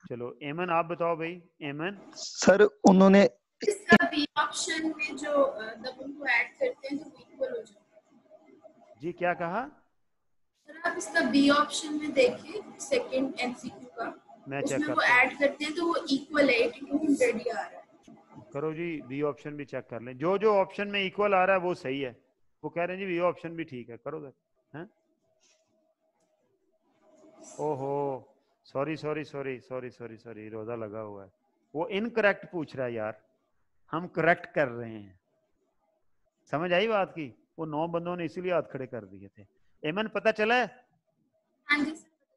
Speaker 1: चलो एमन आप बताओ भाई एमन सर उन्होंने इसका ऑप्शन में जो डबल को ऐड करते हैं तो इक्वल हो जाता जी क्या कहा सर आप इसका बी ऑप्शन में देखिए सेकंड एमसीक्यू का
Speaker 2: मैं चेक करता हूं
Speaker 1: ऐड करते हैं तो वो इक्वल है 8200 ही आ रहा है करो जी बी ऑप्शन भी चेक कर लें जो जो ऑप्शन में इक्वल आ रहा है वो सही है वो कह रहे हैं जी बी ऑप्शन भी ठीक है करो सर हैं ओहो sorry sorry sorry sorry sorry sorry रोजा लगा हुआ है वो इनकरेक्ट पूछ रहा है यार हम करेक्ट कर रहे हैं समझ आई बात की वो नौ बंदों ने इसीलिए हाथ खड़े कर दिए थे एमन पता चला है हाँ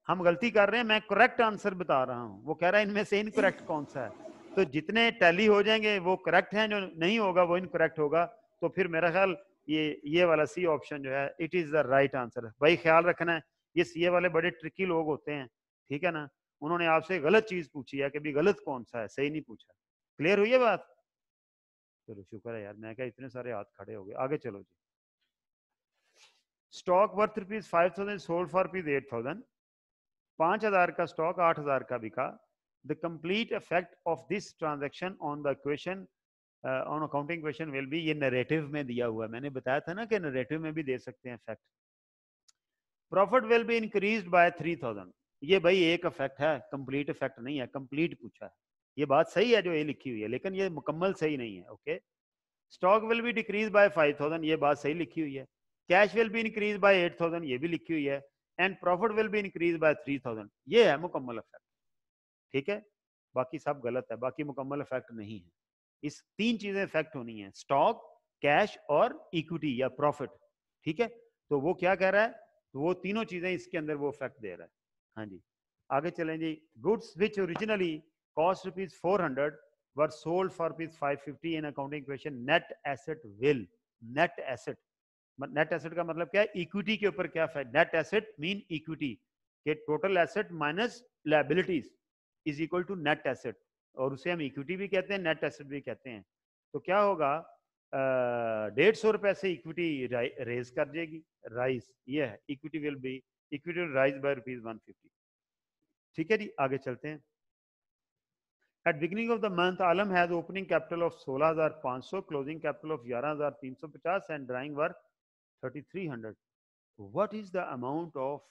Speaker 1: हम गलती कर रहे हैं मैं करेक्ट आंसर बता रहा हूँ वो कह रहा है इनमें से इनकरेक्ट कौन सा है तो जितने टैली हो जाएंगे वो करेक्ट हैं जो नहीं होगा वो इनकरेक्ट होगा तो फिर मेरा ख्याल ये ये वाला सी ऑप्शन जो है it is the right answer भाई ख्याल रखना है ये सीए वाले बड़े ट्रिकी लोग होते हैं ठीक है ना उन्होंने आपसे गलत चीज पूछी है कि भी गलत कौन सा है सही नहीं पूछा क्लियर हुई है बात चलो शुक्र है यार मैं क्या इतने सारे हाथ खड़े हो गए आगे चलो जी stock worth rupees five thousand sold for rupees eight thousand पांच हजार का स्टॉक आठ हजार का बिका the complete effect of this transaction on the equation on accounting equation will be ये नरेटिव में दिया हुआ है मैंने बताया था ना कि नरेटिव में भी दे सकते हैं effect profit will be increase by three thousand ये भाई एक इफेक्ट है कंप्लीट इफेक्ट नहीं है कंप्लीट पूछा है ये बात सही है जो ये लिखी हुई है लेकिन ये मुकम्मल सही नहीं है okay stock will be decrease by five thousand ये बात सही लिखी हुई है cash will be increase by eight thousand ये भी लिखी हुई है and profit will be increase by three thousand ये है मुकम्मल इफेक्ट ठीक है बाकी सब गलत है बाकी मुकम्मल इफेक्ट नहीं है इस तीन चीजें इफेक्ट होनी है स्टॉक कैश और इक्विटी या प्रॉफिट ठीक है तो वो क्या कह रहा है तो वो तीनों चीजें इसके अंदर वो इफेक्ट दे रहा है हाँ जी आगे चलें जी goods which originally cost rupees four hundred were sold for rupees five fifty in accounting equation net asset will net asset net asset का मतलब क्या है इक्विटी के ऊपर क्या fact net asset mean equity के total asset minus liabilities is equal to net asset और उसे हम इक्विटी भी कहते हैं नेट एसेट भी कहते हैं तो क्या होगा डेढ़ सौ रुपए से इक्विटी रेज कर देगी राइज ये है equity will be equity will rise by rupees one ठीक है जी आगे चलते हैं at beginning of the month Alam has opening capital of 16500 closing capital of 11350 and drawing were 3300 what is the amount of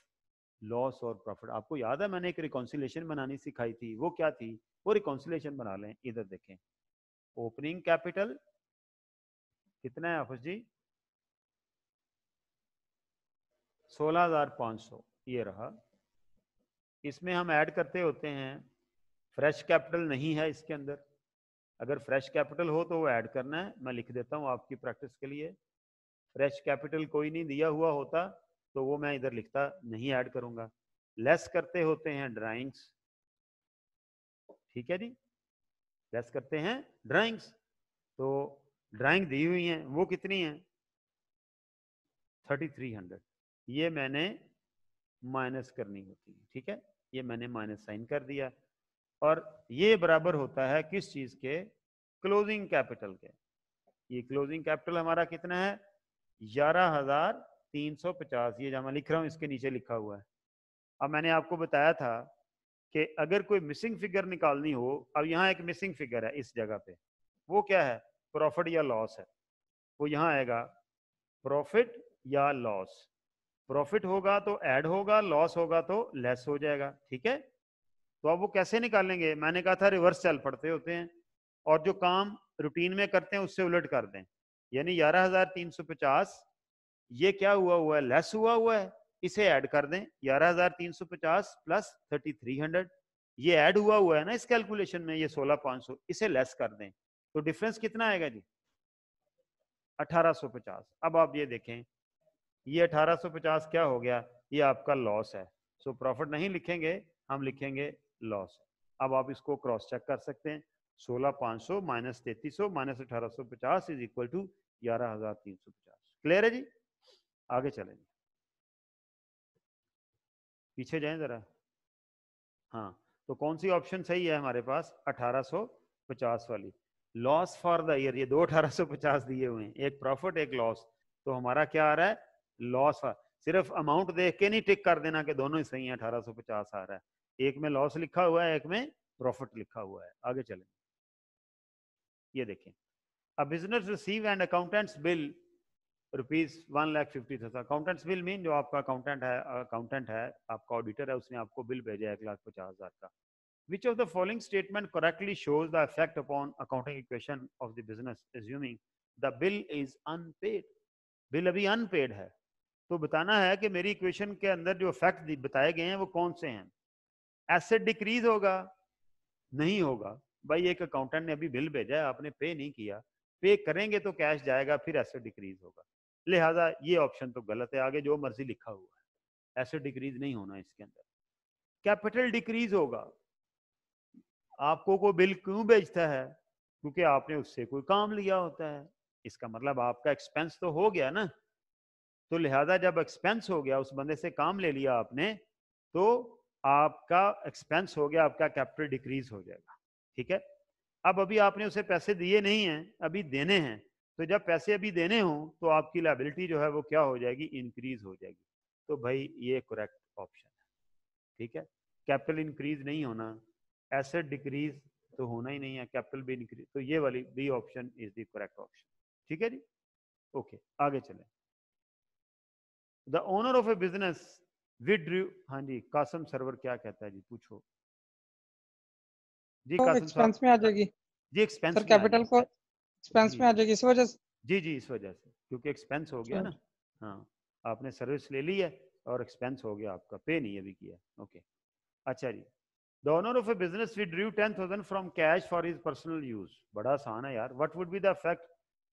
Speaker 1: loss और प्रॉफिट आपको याद है मैंने एक रिकॉन्सिलेशन बनानी सिखाई थी वो क्या थी वो रिकॉन्सिलेशन बना लें इधर देखें ओपनिंग कैपिटल कितना है आफिस जी सोलह हज़ार पाँच सौ ये रहा इसमें हम ऐड करते होते हैं फ्रेश कैपिटल नहीं है इसके अंदर अगर फ्रेश कैपिटल हो तो वो ऐड करना है मैं लिख देता हूँ आपकी प्रैक्टिस के लिए फ्रेश कैपिटल कोई नहीं दिया हुआ होता तो वो मैं इधर लिखता नहीं ऐड करूँगा लेस करते होते हैं ड्राइंग्स ठीक है जी लेस करते हैं ड्राइंग्स तो ड्राइंग दी हुई हैं वो कितनी हैं थर्टी थ्री हंड्रेड ये मैंने माइनस करनी होती है ठीक है ये मैंने माइनस साइन कर दिया और ये बराबर होता है किस चीज के क्लोजिंग कैपिटल के ये क्लोजिंग कैपिटल हमारा कितना है ग्यारह हजार तीन सौ पचास ये जहाँ मैं लिख रहा हूँ इसके नीचे लिखा हुआ है अब मैंने आपको बताया था कि अगर कोई मिसिंग फिगर निकालनी हो अब यहाँ एक मिसिंग फिगर है इस जगह पे वो क्या है प्रॉफिट या लॉस है वो यहाँ आएगा प्रॉफिट या लॉस प्रॉफिट होगा तो ऐड होगा लॉस होगा तो लेस हो जाएगा ठीक है तो अब वो कैसे निकालेंगे मैंने कहा था रिवर्स चल पड़ते होते हैं और जो काम रूटीन में करते हैं उससे उलट कर दें यानी ग्यारह हजार तीन सौ पचास ये क्या हुआ हुआ है लेस हुआ हुआ है इसे ऐड कर दें ग्यारह हजार तीन सौ पचास प्लस थर्टी थ्री हंड्रेड ये ऐड हुआ हुआ है ना इस कैलकुलेशन में ये सोलह पाँच सौ इसे लेस कर दें तो डिफरेंस कितना आएगा जी अठारह सौ पचास अब आप ये देखें ये 1850 क्या हो गया ये आपका लॉस है सो so, प्रॉफिट नहीं लिखेंगे हम लिखेंगे लॉस अब आप इसको क्रॉस चेक कर सकते हैं सोलह पाँच सौ माइनस तैतीस सौ माइनस अठारह सौ पचास इज इक्वल टू ग्यारह हजार तीन सौ पचास क्लियर है जी आगे चलेंगे पीछे जाए जरा हाँ तो कौन सी ऑप्शन सही है हमारे पास अठारह सौ पचास वाली लॉस फॉर द ईयर ये दो अठारह सौ पचास दिए हुए हैं एक प्रॉफिट एक लॉस तो हमारा क्या आ रहा है लॉस सिर्फ अमाउंट देख के नहीं टिक कर देना कि दोनों ही सही है अठारह सौ पचास आ रहा है एक में लॉस लिखा हुआ है एक में प्रॉफिट लिखा हुआ है आगे चलें ये देखें a business receive and accountants bill rupees one lakh fifty thousand accountants bill mean जो आपका अकाउंटेंट है अकाउंटेंट है आपका ऑडिटर है उसने आपको बिल भेजा है एक लाख पचास हज़ार का which of the following statement correctly shows the effect upon accounting equation of the business assuming the bill is unpaid bill अभी अनपेड है तो बताना है कि मेरी इक्वेशन के अंदर जो फैक्ट बताए गए हैं वो कौन से हैं एसेट डिक्रीज होगा नहीं होगा भाई एक अकाउंटेंट ने अभी बिल भेजा है आपने पे नहीं किया पे करेंगे तो कैश जाएगा फिर एसेट डिक्रीज होगा लिहाजा ये ऑप्शन तो गलत है आगे जो मर्जी लिखा हुआ है एसेट डिक्रीज नहीं होना इसके अंदर कैपिटल डिक्रीज होगा आपको को बिल क्यों भेजता है क्योंकि आपने उससे कोई काम लिया होता है इसका मतलब आपका एक्सपेंस तो हो गया ना तो लिहाजा जब एक्सपेंस हो गया उस बंदे से काम ले लिया आपने तो आपका एक्सपेंस हो गया आपका कैपिटल डिक्रीज हो जाएगा ठीक है अब अभी आपने उसे पैसे दिए नहीं हैं अभी देने हैं तो जब पैसे अभी देने हों तो आपकी लाइबिलिटी जो है वो क्या हो जाएगी इंक्रीज हो जाएगी तो भाई ये करेक्ट ऑप्शन है ठीक है कैपिटल इंक्रीज नहीं होना एसेट डिक्रीज तो होना ही नहीं है कैपिटल भी इंक्रीज तो ये वाली B option is the correct option ठीक है जी ओके आगे चलें the owner of a business withdrew हाँ जी कासम सर्वर क्या कहता है जी पूछो जी कासम तो एक्सपेंस में आ जाएगी जी एक्सपेंस सर कैपिटल को एक्सपेंस में आ जाएगी इस वजह से जी जी इस वजह से क्योंकि एक्सपेंस हो गया ना हाँ आपने सर्विस ले ली है और एक्सपेंस हो गया आपका पे नहीं अभी किया ओके अच्छा जी the owner of a business withdrew ten thousand from cash for his personal use बड़ा आसान है यार. What would be the effect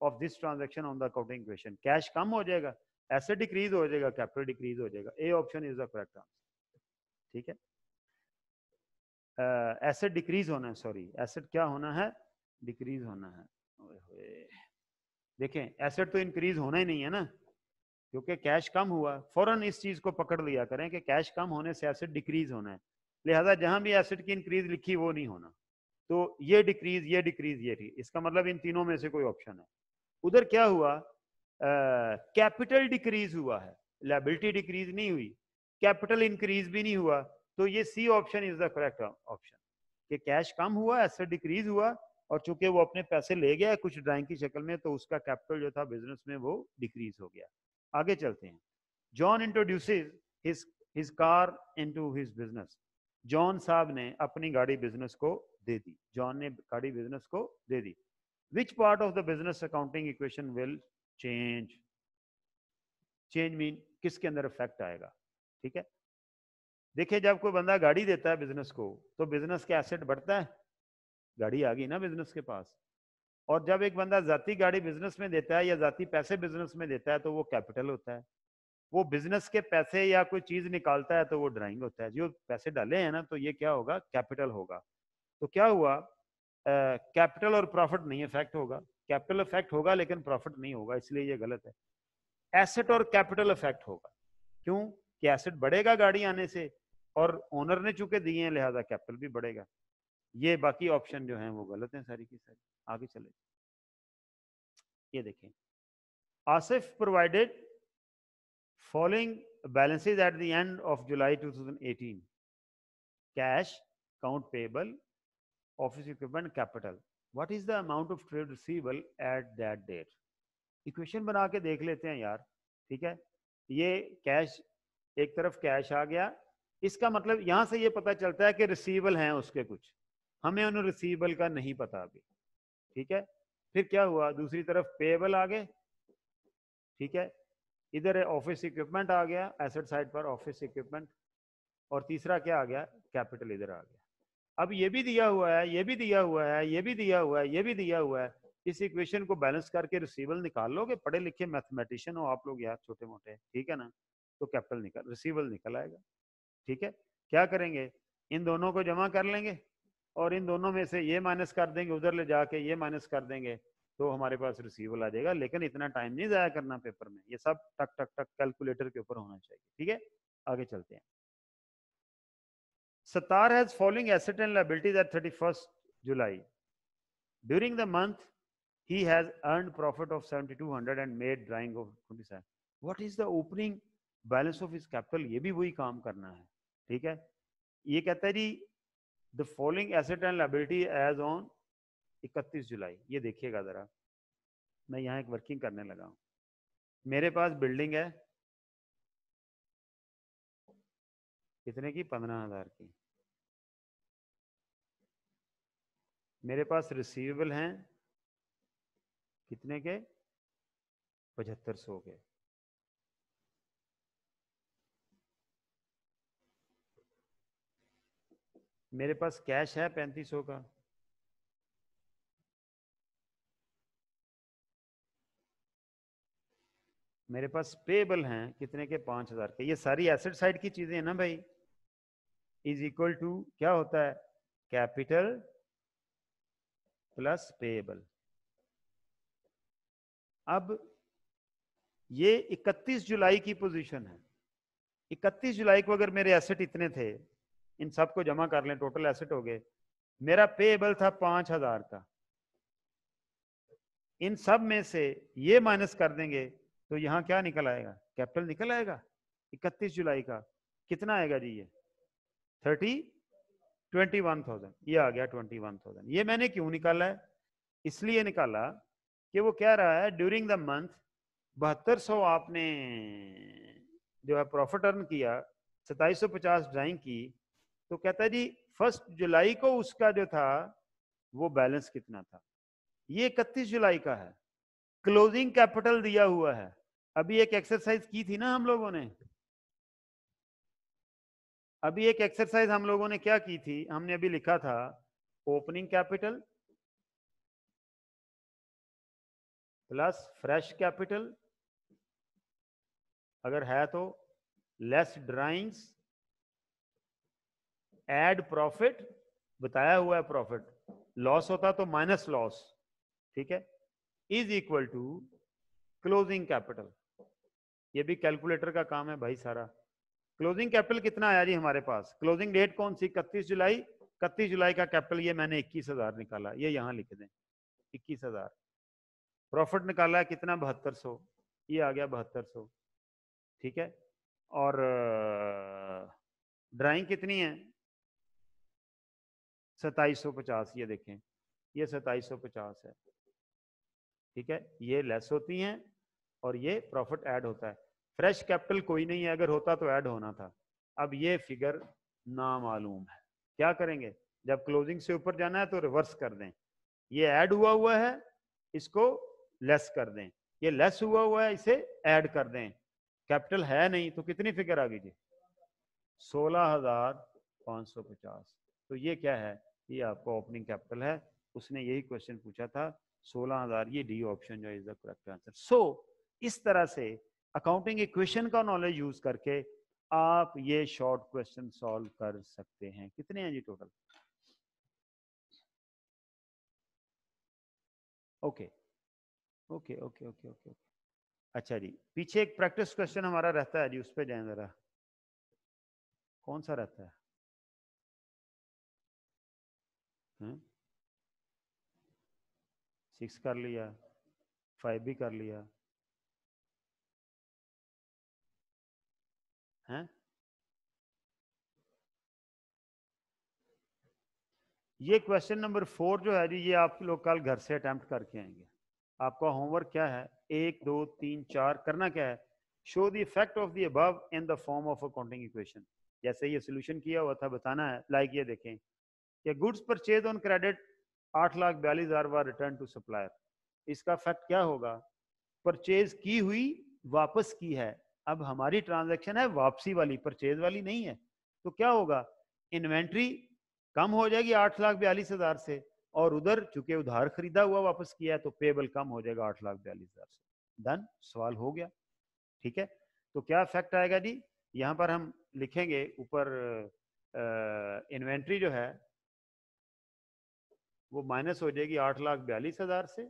Speaker 1: of this transaction on the accounting equation cash कम हो जाएगा. ऐसे डिक्रीज हो जाएगा कैपिटल डिक्रीज हो जाएगा A option is the correct answer ठीक है एसेट डिक्रीज होना है सॉरी एसेट क्या होना है डिक्रीज होना है देखें एसेट तो इंक्रीज होना ही नहीं है ना क्योंकि कैश कम हुआ फौरन इस चीज को पकड़ लिया करें कि कैश कम होने से एसेट डिक्रीज होना है लिहाजा जहां भी एसेट की इंक्रीज लिखी वो नहीं होना तो ये डिक्रीज ये डिक्रीज ये ठीक इसका मतलब इन तीनों में से कोई ऑप्शन है उधर क्या हुआ कैपिटल डिक्रीज हुआ है लाइबिलिटी डिक्रीज नहीं हुई कैपिटल इंक्रीज भी नहीं हुआ तो ये C option is the correct option कि कैश कम हुआ एसेट डिक्रीज हुआ और चूंकि वो अपने पैसे ले गया कुछ ड्राइंग की शक्ल में तो उसका कैपिटल जो था बिजनेस में वो डिक्रीज हो गया आगे चलते हैं John introduces his his car into his business John साहब ने अपनी गाड़ी बिजनेस को दे दी जॉन ने गाड़ी बिजनेस को दे दी which part of the business accounting equation will change change mean किसके अंदर इफेक्ट आएगा ठीक है देखिए जब कोई बंदा गाड़ी देता है बिजनेस को तो बिजनेस के एसेट बढ़ता है गाड़ी आ गई ना बिजनेस के पास और जब एक बंदा जाती गाड़ी बिजनेस में देता है या जाती पैसे बिजनेस में देता है तो वो कैपिटल होता है वो बिजनेस के पैसे या कोई चीज निकालता है तो वो ड्राइंग होता है जो पैसे डाले हैं ना तो ये क्या होगा कैपिटल होगा तो क्या हुआ कैपिटल uh, और प्रॉफिट नहीं इफेक्ट होगा कैपिटल इफेक्ट होगा लेकिन प्रॉफिट नहीं होगा इसलिए ये गलत है एसेट और कैपिटल इफेक्ट होगा क्यों कि एसेट बढ़ेगा गाड़ी आने से और ओनर ने चुके दिए हैं लिहाजा कैपिटल भी बढ़ेगा ये बाकी ऑप्शन जो हैं वो गलत हैं सारी की सारी आगे चले ये देखें Asif provided following balances at the end of July 2018 cash account payable office equipment capital what is the amount of trade receivable at that date equation बना के देख लेते हैं यार ठीक है ये कैश एक तरफ कैश आ गया इसका मतलब यहां से ये पता चलता है कि रिसीवल हैं उसके कुछ हमें उन्हें रिसीवल का नहीं पता अभी ठीक है फिर क्या हुआ दूसरी तरफ पेबल आ गए ठीक है इधर ऑफिस इक्विपमेंट आ गया एसेट साइड पर ऑफिस इक्विपमेंट और तीसरा क्या आ गया कैपिटल इधर आ गया अब ये भी दिया हुआ है ये भी दिया हुआ है ये भी दिया हुआ है ये भी दिया हुआ है इस इक्वेशन को बैलेंस करके रिसीवल निकाल लोगे पढ़े लिखे मैथमेटिशियन हो आप लोग यार छोटे मोटे ठीक है ना तो कैपिटल निकल रिसीवल निकल आएगा ठीक है क्या करेंगे इन दोनों को जमा कर लेंगे और इन दोनों में से ये माइनस कर देंगे उधर ले जाके ये माइनस कर देंगे तो हमारे पास रिसीवल आ जाएगा लेकिन इतना टाइम नहीं ज़ाया करना पेपर में ये सब टक टक टक कैलकुलेटर के ऊपर होना चाहिए ठीक है आगे चलते हैं Satar has following asset and liabilities at 31st July. During the month, he has earned profit of 7200 and made drawing of 27. What is the opening balance of his capital? ये भी वही काम करना है ठीक है ये कहता है कि the following asset and liability as on 31 July. ये देखिएगा जरा मैं यहाँ एक working करने लगा हूँ मेरे पास building है कितने की पंद्रह हजार की मेरे पास रिसीवेबल हैं कितने के पचहत्तर सौ के मेरे पास कैश है पैंतीस सौ का मेरे पास पेबल हैं कितने के पांच हज़ार के ये सारी एसेट साइड की चीज़ें हैं ना भाई इज इक्वल टू क्या होता है कैपिटल प्लस पेएबल अब ये 31 जुलाई की पोजीशन है 31 जुलाई को अगर मेरे एसेट इतने थे इन सब को जमा कर लें टोटल एसेट हो गए मेरा पेएबल था पांच हजार का इन सब में से ये माइनस कर देंगे तो यहां क्या निकल आएगा कैपिटल निकल आएगा 31 जुलाई का कितना आएगा जी ये थर्टी ट्वेंटी वन थाउजेंड ये आ गया ट्वेंटी वन थाउजेंड ये मैंने क्यों निकाला है इसलिए निकाला कि वो कह रहा है ड्यूरिंग द मंथ बहत्तर सौ आपने जो है प्रॉफिट अर्न किया सताईस सौ पचास ड्राइंग की तो कहता है जी फर्स्ट जुलाई को उसका जो था वो बैलेंस कितना था ये इकतीस जुलाई का है क्लोजिंग कैपिटल दिया हुआ है अभी एक एक्सरसाइज की थी ना हम लोगों ने अभी एक एक्सरसाइज हम लोगों ने क्या की थी हमने अभी लिखा था opening capital plus fresh capital अगर है तो लेस ड्राइंग्स एड प्रॉफिट बताया हुआ है प्रॉफिट लॉस होता तो माइनस लॉस ठीक है is equal to closing capital ये भी कैलकुलेटर का काम है भाई सारा क्लोजिंग कैपिटल कितना आया जी हमारे पास क्लोजिंग डेट कौन सी इकतीस जुलाई इकतीस जुलाई का कैपिटल ये मैंने इक्कीस हजार निकाला ये यहाँ लिख दें इक्कीस हजार प्रॉफिट निकाला है कितना बहत्तर सौ ये आ गया बहत्तर सौ ठीक है और ड्राइंग कितनी है सताईस सौ पचास ये देखें ये सताईस सौ पचास है ठीक है ये लेस होती हैं और ये प्रॉफिट ऐड होता है फ्रेश कैपिटल कोई नहीं है अगर होता तो ऐड होना था अब ये फिगर नामालूम है क्या करेंगे जब क्लोजिंग से ऊपर जाना है तो रिवर्स कर दें ये ऐड हुआ हुआ है इसको लेस कर दें ये लेस हुआ हुआ है इसे ऐड कर दें कैपिटल है नहीं तो कितनी फिगर आ गई जी सोलह हजार पाँच सौ पचास तो ये क्या है ये आपका ओपनिंग कैपिटल है उसने यही क्वेश्चन पूछा था सोलह हजार ये डी ऑप्शन जो is the correct answer so इस तरह से अकाउंटिंग इक्वेशन का नॉलेज यूज करके आप ये शॉर्ट क्वेश्चन सॉल्व कर सकते हैं कितने हैं जी total okay okay okay okay okay okay अच्छा जी पीछे एक प्रैक्टिस क्वेश्चन हमारा रहता है जी उस पर जाए जरा कौन सा रहता है सिक्स हम्म? कर लिया फाइव भी कर लिया ये क्वेश्चन नंबर फोर जो है जी ये आप लोग कल घर से अटैम्प्ट करके आएंगे आपका होमवर्क क्या है एक दो तीन चार करना क्या है show the effect of the above in the form of accounting equation जैसे ये सोल्यूशन किया हुआ था बताना है लाइक ये देखें कि गुड्स परचेज ऑन क्रेडिट आठ लाख बयालीस हज़ार बार रिटर्न टू सप्लायर इसका इफेक्ट क्या होगा परचेज की हुई वापस की है अब हमारी ट्रांजेक्शन है वापसी वाली परचेज वाली नहीं है तो क्या होगा इन्वेंट्री कम हो जाएगी आठ लाख बयालीस हजार से और उधर चूंकि उधार खरीदा हुआ वापस किया है तो पेबल कम हो जाएगा आठ लाख बयालीस हजार से धन सवाल हो गया ठीक है तो क्या इफेक्ट आएगा जी यहाँ पर हम लिखेंगे ऊपर इन्वेंट्री जो है वो माइनस हो जाएगी आठ लाख बयालीस हजार से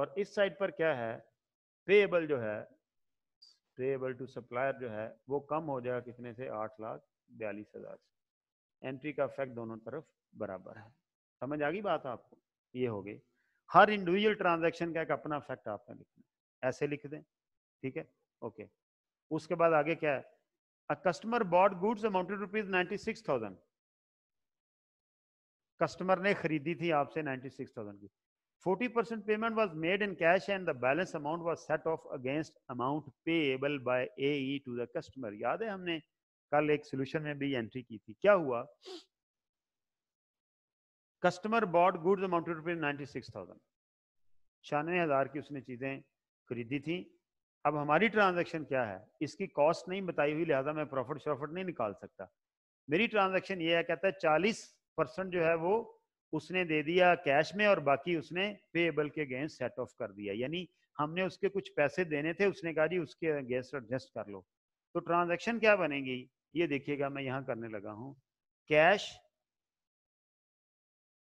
Speaker 1: और इस साइड पर क्या है पेएबल जो है पेएबल टू सप्लायर जो है वो कम हो जाएगा कितने से आठ लाख बयालीस हजार से एंट्री का इफेक्ट दोनों तरफ बराबर है समझ आ गई बात आपको ये हो गई हर इंडिविजुअल ट्रांजैक्शन का एक अपना इफेक्ट आपने लिखना है ऐसे लिख दें ठीक है ओके उसके बाद आगे क्या है a customer bought goods amounted rupees ninety six thousand customer ने खरीदी थी आपसे नाइन्टी सिक्स थाउजेंड की forty percent payment was made in cash and the balance amount was set off against amount payable by A to the customer याद है हमने कल एक सोल्यूशन में भी एंट्री की थी क्या हुआ customer bought goods amounted rupees ninety six thousand छियानवे हजार की उसने चीजें खरीदी थी अब हमारी ट्रांजैक्शन क्या है इसकी कॉस्ट नहीं बताई हुई लिहाजा मैं प्रॉफिट श्रॉफिट नहीं निकाल सकता मेरी ट्रांजैक्शन ये है कहता है चालीस परसेंट जो है वो उसने दे दिया कैश में और बाकी उसने पेएबल के अगेंस्ट सेट ऑफ कर दिया यानी हमने उसके कुछ पैसे देने थे उसने कहा जी उसके अगेंस्ट एडजस्ट कर लो तो ट्रांजेक्शन क्या बनेगी ये देखिएगा मैं यहां करने लगा हूं कैश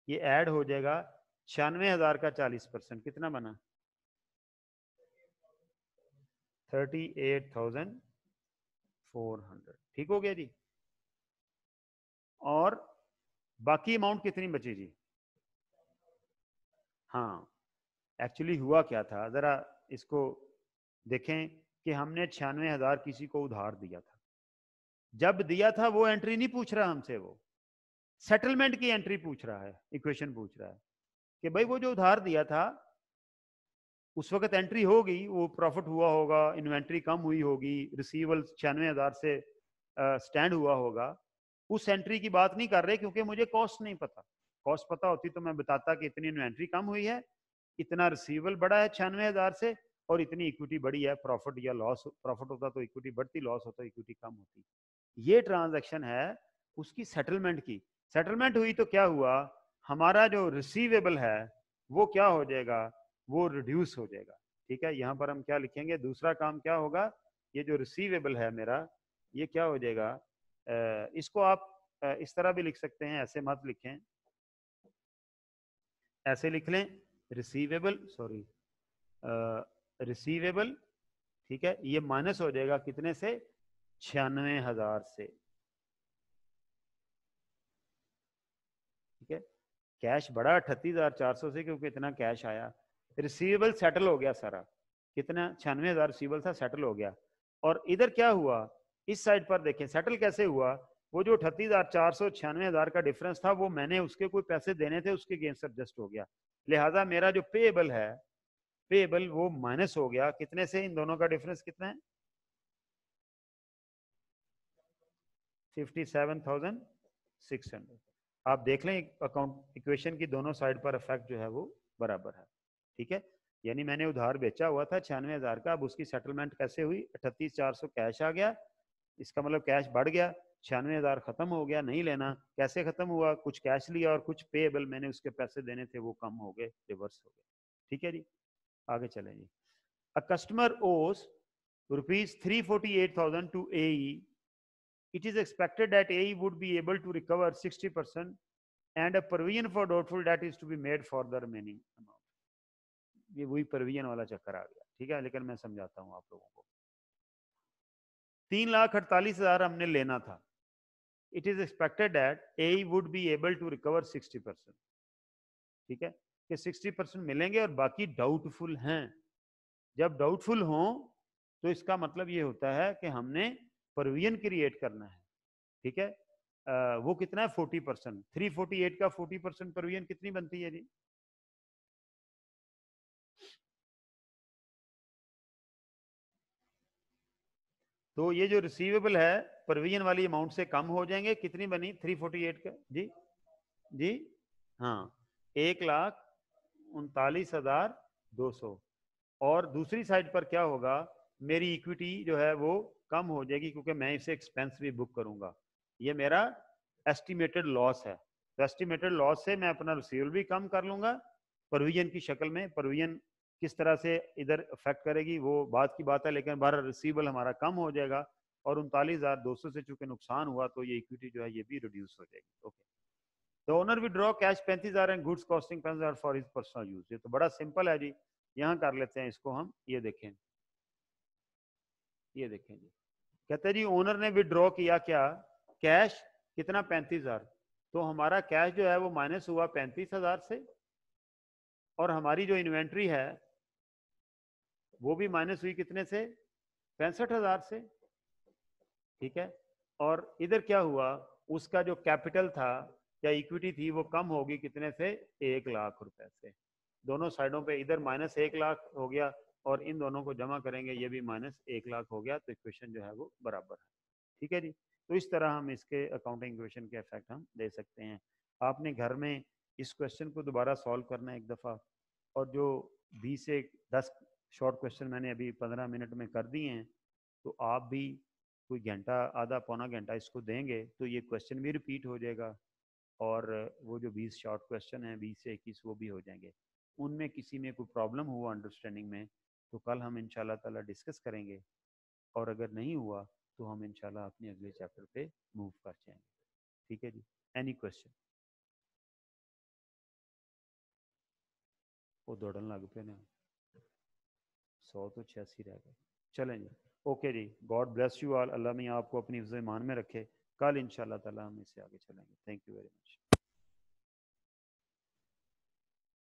Speaker 1: ये ऐड हो जाएगा छियानवे हजार का चालीस परसेंट कितना बना thirty eight thousand four hundred ठीक हो गया जी और बाकी अमाउंट कितनी बची जी हाँ एक्चुअली हुआ क्या था जरा इसको देखें कि हमने छियानवे हजार किसी को उधार दिया था जब दिया था वो एंट्री नहीं पूछ रहा हमसे वो सेटलमेंट की एंट्री पूछ रहा है इक्वेशन पूछ रहा है कि भाई वो जो उधार दिया था उस वक्त एंट्री होगी वो प्रॉफिट हुआ होगा इन्वेंट्री कम हुई होगी रिसीवल छियानवे हज़ार से स्टैंड uh, हुआ होगा उस एंट्री की बात नहीं कर रहे क्योंकि मुझे कॉस्ट नहीं पता कॉस्ट पता होती तो मैं बताता कि इतनी इन्वेंट्री कम हुई है इतना रिसीवल बड़ा है छियानवे हज़ार से और इतनी इक्विटी बढ़ी है प्रॉफिट या लॉस प्रॉफिट होता तो इक्विटी बढ़ती लॉस होता इक्विटी कम होती ये ट्रांजैक्शन है उसकी सेटलमेंट की सेटलमेंट हुई तो क्या हुआ हमारा जो रिसीवेबल है वो क्या हो जाएगा वो रिड्यूस हो जाएगा ठीक है यहाँ पर हम क्या लिखेंगे दूसरा काम क्या होगा ये जो रिसीवेबल है मेरा ये क्या हो जाएगा इसको आप इस तरह भी लिख सकते हैं ऐसे मत लिखें ऐसे लिख लें रिसीवेबल सॉरी रिसीवेबल ठीक है ये माइनस हो जाएगा कितने से छियानवे हजार से ठीक है कैश बढ़ा अठतीस हजार चार सौ से क्योंकि इतना कैश आया रिसीवेबल सेटल हो गया सारा कितना छियानवे हजार रिसीवेबल था सेटल हो गया और इधर क्या हुआ इस साइड पर देखें सेटल कैसे हुआ वो जो अठतीस हजार चार सौ छियानवे हजार का डिफरेंस था वो मैंने उसके कोई पैसे देने थे उसके अगेंस्ट एडजस्ट हो गया लिहाजा मेरा जो पेएबल है पेएबल वो माइनस हो गया कितने से इन दोनों का डिफरेंस कितना है fifty seven thousand six hundred आप देख लें अकाउंट इक्वेशन की दोनों साइड पर इफेक्ट जो है वो बराबर है ठीक है यानी मैंने उधार बेचा हुआ था छियानवे हज़ार का अब उसकी सेटलमेंट कैसे हुई अठतीस चार सौ कैश आ गया इसका मतलब कैश बढ़ गया छियानवे हज़ार ख़त्म हो गया नहीं लेना कैसे ख़त्म हुआ कुछ कैश लिया और कुछ पेएबल मैंने उसके पैसे देने थे वो कम हो गए रिवर्स हो गए ठीक है जी आगे चले जी a customer owes rupees three forty eight thousand to A it is expected that AE would be able to recover 60% and a provision for doubtful debt is to be made for the remaining amount. ये वही provision वाला चक्कर आ गया ठीक है लेकिन मैं समझाता हूँ आप लोगों को तीन लाख अड़तालीस हजार हमने लेना था it is expected that A would be able to recover 60 percent ठीक है कि 60 परसेंट मिलेंगे और बाकी डाउटफुल हैं जब डाउटफुल हों तो इसका मतलब ये होता है कि हमने प्रोविजन क्रिएट करना है ठीक है आ, वो कितना है forty percent three forty eight का फोर्टी परसेंट प्रोविजन कितनी बनती है जी तो ये जो रिसीवेबल है प्रोविजन वाली अमाउंट से कम हो जाएंगे कितनी बनी थ्री फोर्टी एट का जी जी हाँ एक लाख उनतालीस हजार दो सौ और दूसरी साइड पर क्या होगा मेरी इक्विटी जो है वो कम हो जाएगी क्योंकि मैं इसे एक्सपेंस भी बुक करूंगा ये मेरा एस्टिमेटेड लॉस है तो एस्टिमेटेड लॉस से मैं अपना रिसीवल भी कम कर लूंगा प्रोविजन की शक्ल में प्रोविजन किस तरह से इधर अफेक्ट करेगी वो बात की बात है लेकिन बारह रिसीवल हमारा कम हो जाएगा और उनतालीस हज़ार दो सौ से चूंकि नुकसान हुआ तो ये इक्विटी जो है ये भी रिड्यूस हो जाएगी ओके तो ओनर विड्रॉ कैश पैंतीस हज़ार एंड गुड्स कॉस्टिंग पैंतीस हज़ार फॉर इज पर्सनल यूज ये तो बड़ा सिंपल है जी यहाँ कर लेते हैं इसको हम ये देखें ये देखें जी कहते जी ओनर ने विड्रॉ किया क्या कैश कितना पैंतीस हजार तो हमारा कैश जो है वो माइनस हुआ पैंतीस हजार से और हमारी जो इन्वेंट्री है वो भी माइनस हुई कितने से पैंसठ हजार से ठीक है और इधर क्या हुआ उसका जो कैपिटल था या इक्विटी थी वो कम होगी कितने से एक लाख रुपए से दोनों साइडों पे इधर माइनस एक लाख हो गया और इन दोनों को जमा करेंगे ये भी माइनस एक लाख हो गया तो इक्वेशन जो है वो बराबर है ठीक है जी तो इस तरह हम इसके अकाउंटिंग इक्वेशन के इफेक्ट हम दे सकते हैं आपने घर में इस क्वेश्चन को दोबारा सॉल्व करना है एक दफ़ा और जो बीस से दस शॉर्ट क्वेश्चन मैंने अभी पंद्रह मिनट में कर दिए हैं तो आप भी कोई घंटा आधा पौना घंटा इसको देंगे तो ये क्वेश्चन भी रिपीट हो जाएगा और वो जो बीस शॉर्ट क्वेश्चन हैं बीस से इक्कीस वो भी हो जाएंगे उनमें किसी में कोई प्रॉब्लम हुआ अंडरस्टैंडिंग में तो कल हम इन तला डिस्कस करेंगे और अगर नहीं हुआ तो हम इनशाला अपने अगले चैप्टर पे मूव कर जाएंगे ठीक है जी एनी क्वेश्चन वो दौड़न लग पे ना सौ तो छियासी रह गए चलें जी ओके जी God bless you all Allah में आपको अपनी ईमान में रखे कल इन हम इसे आगे चलेंगे थैंक यू वेरी मच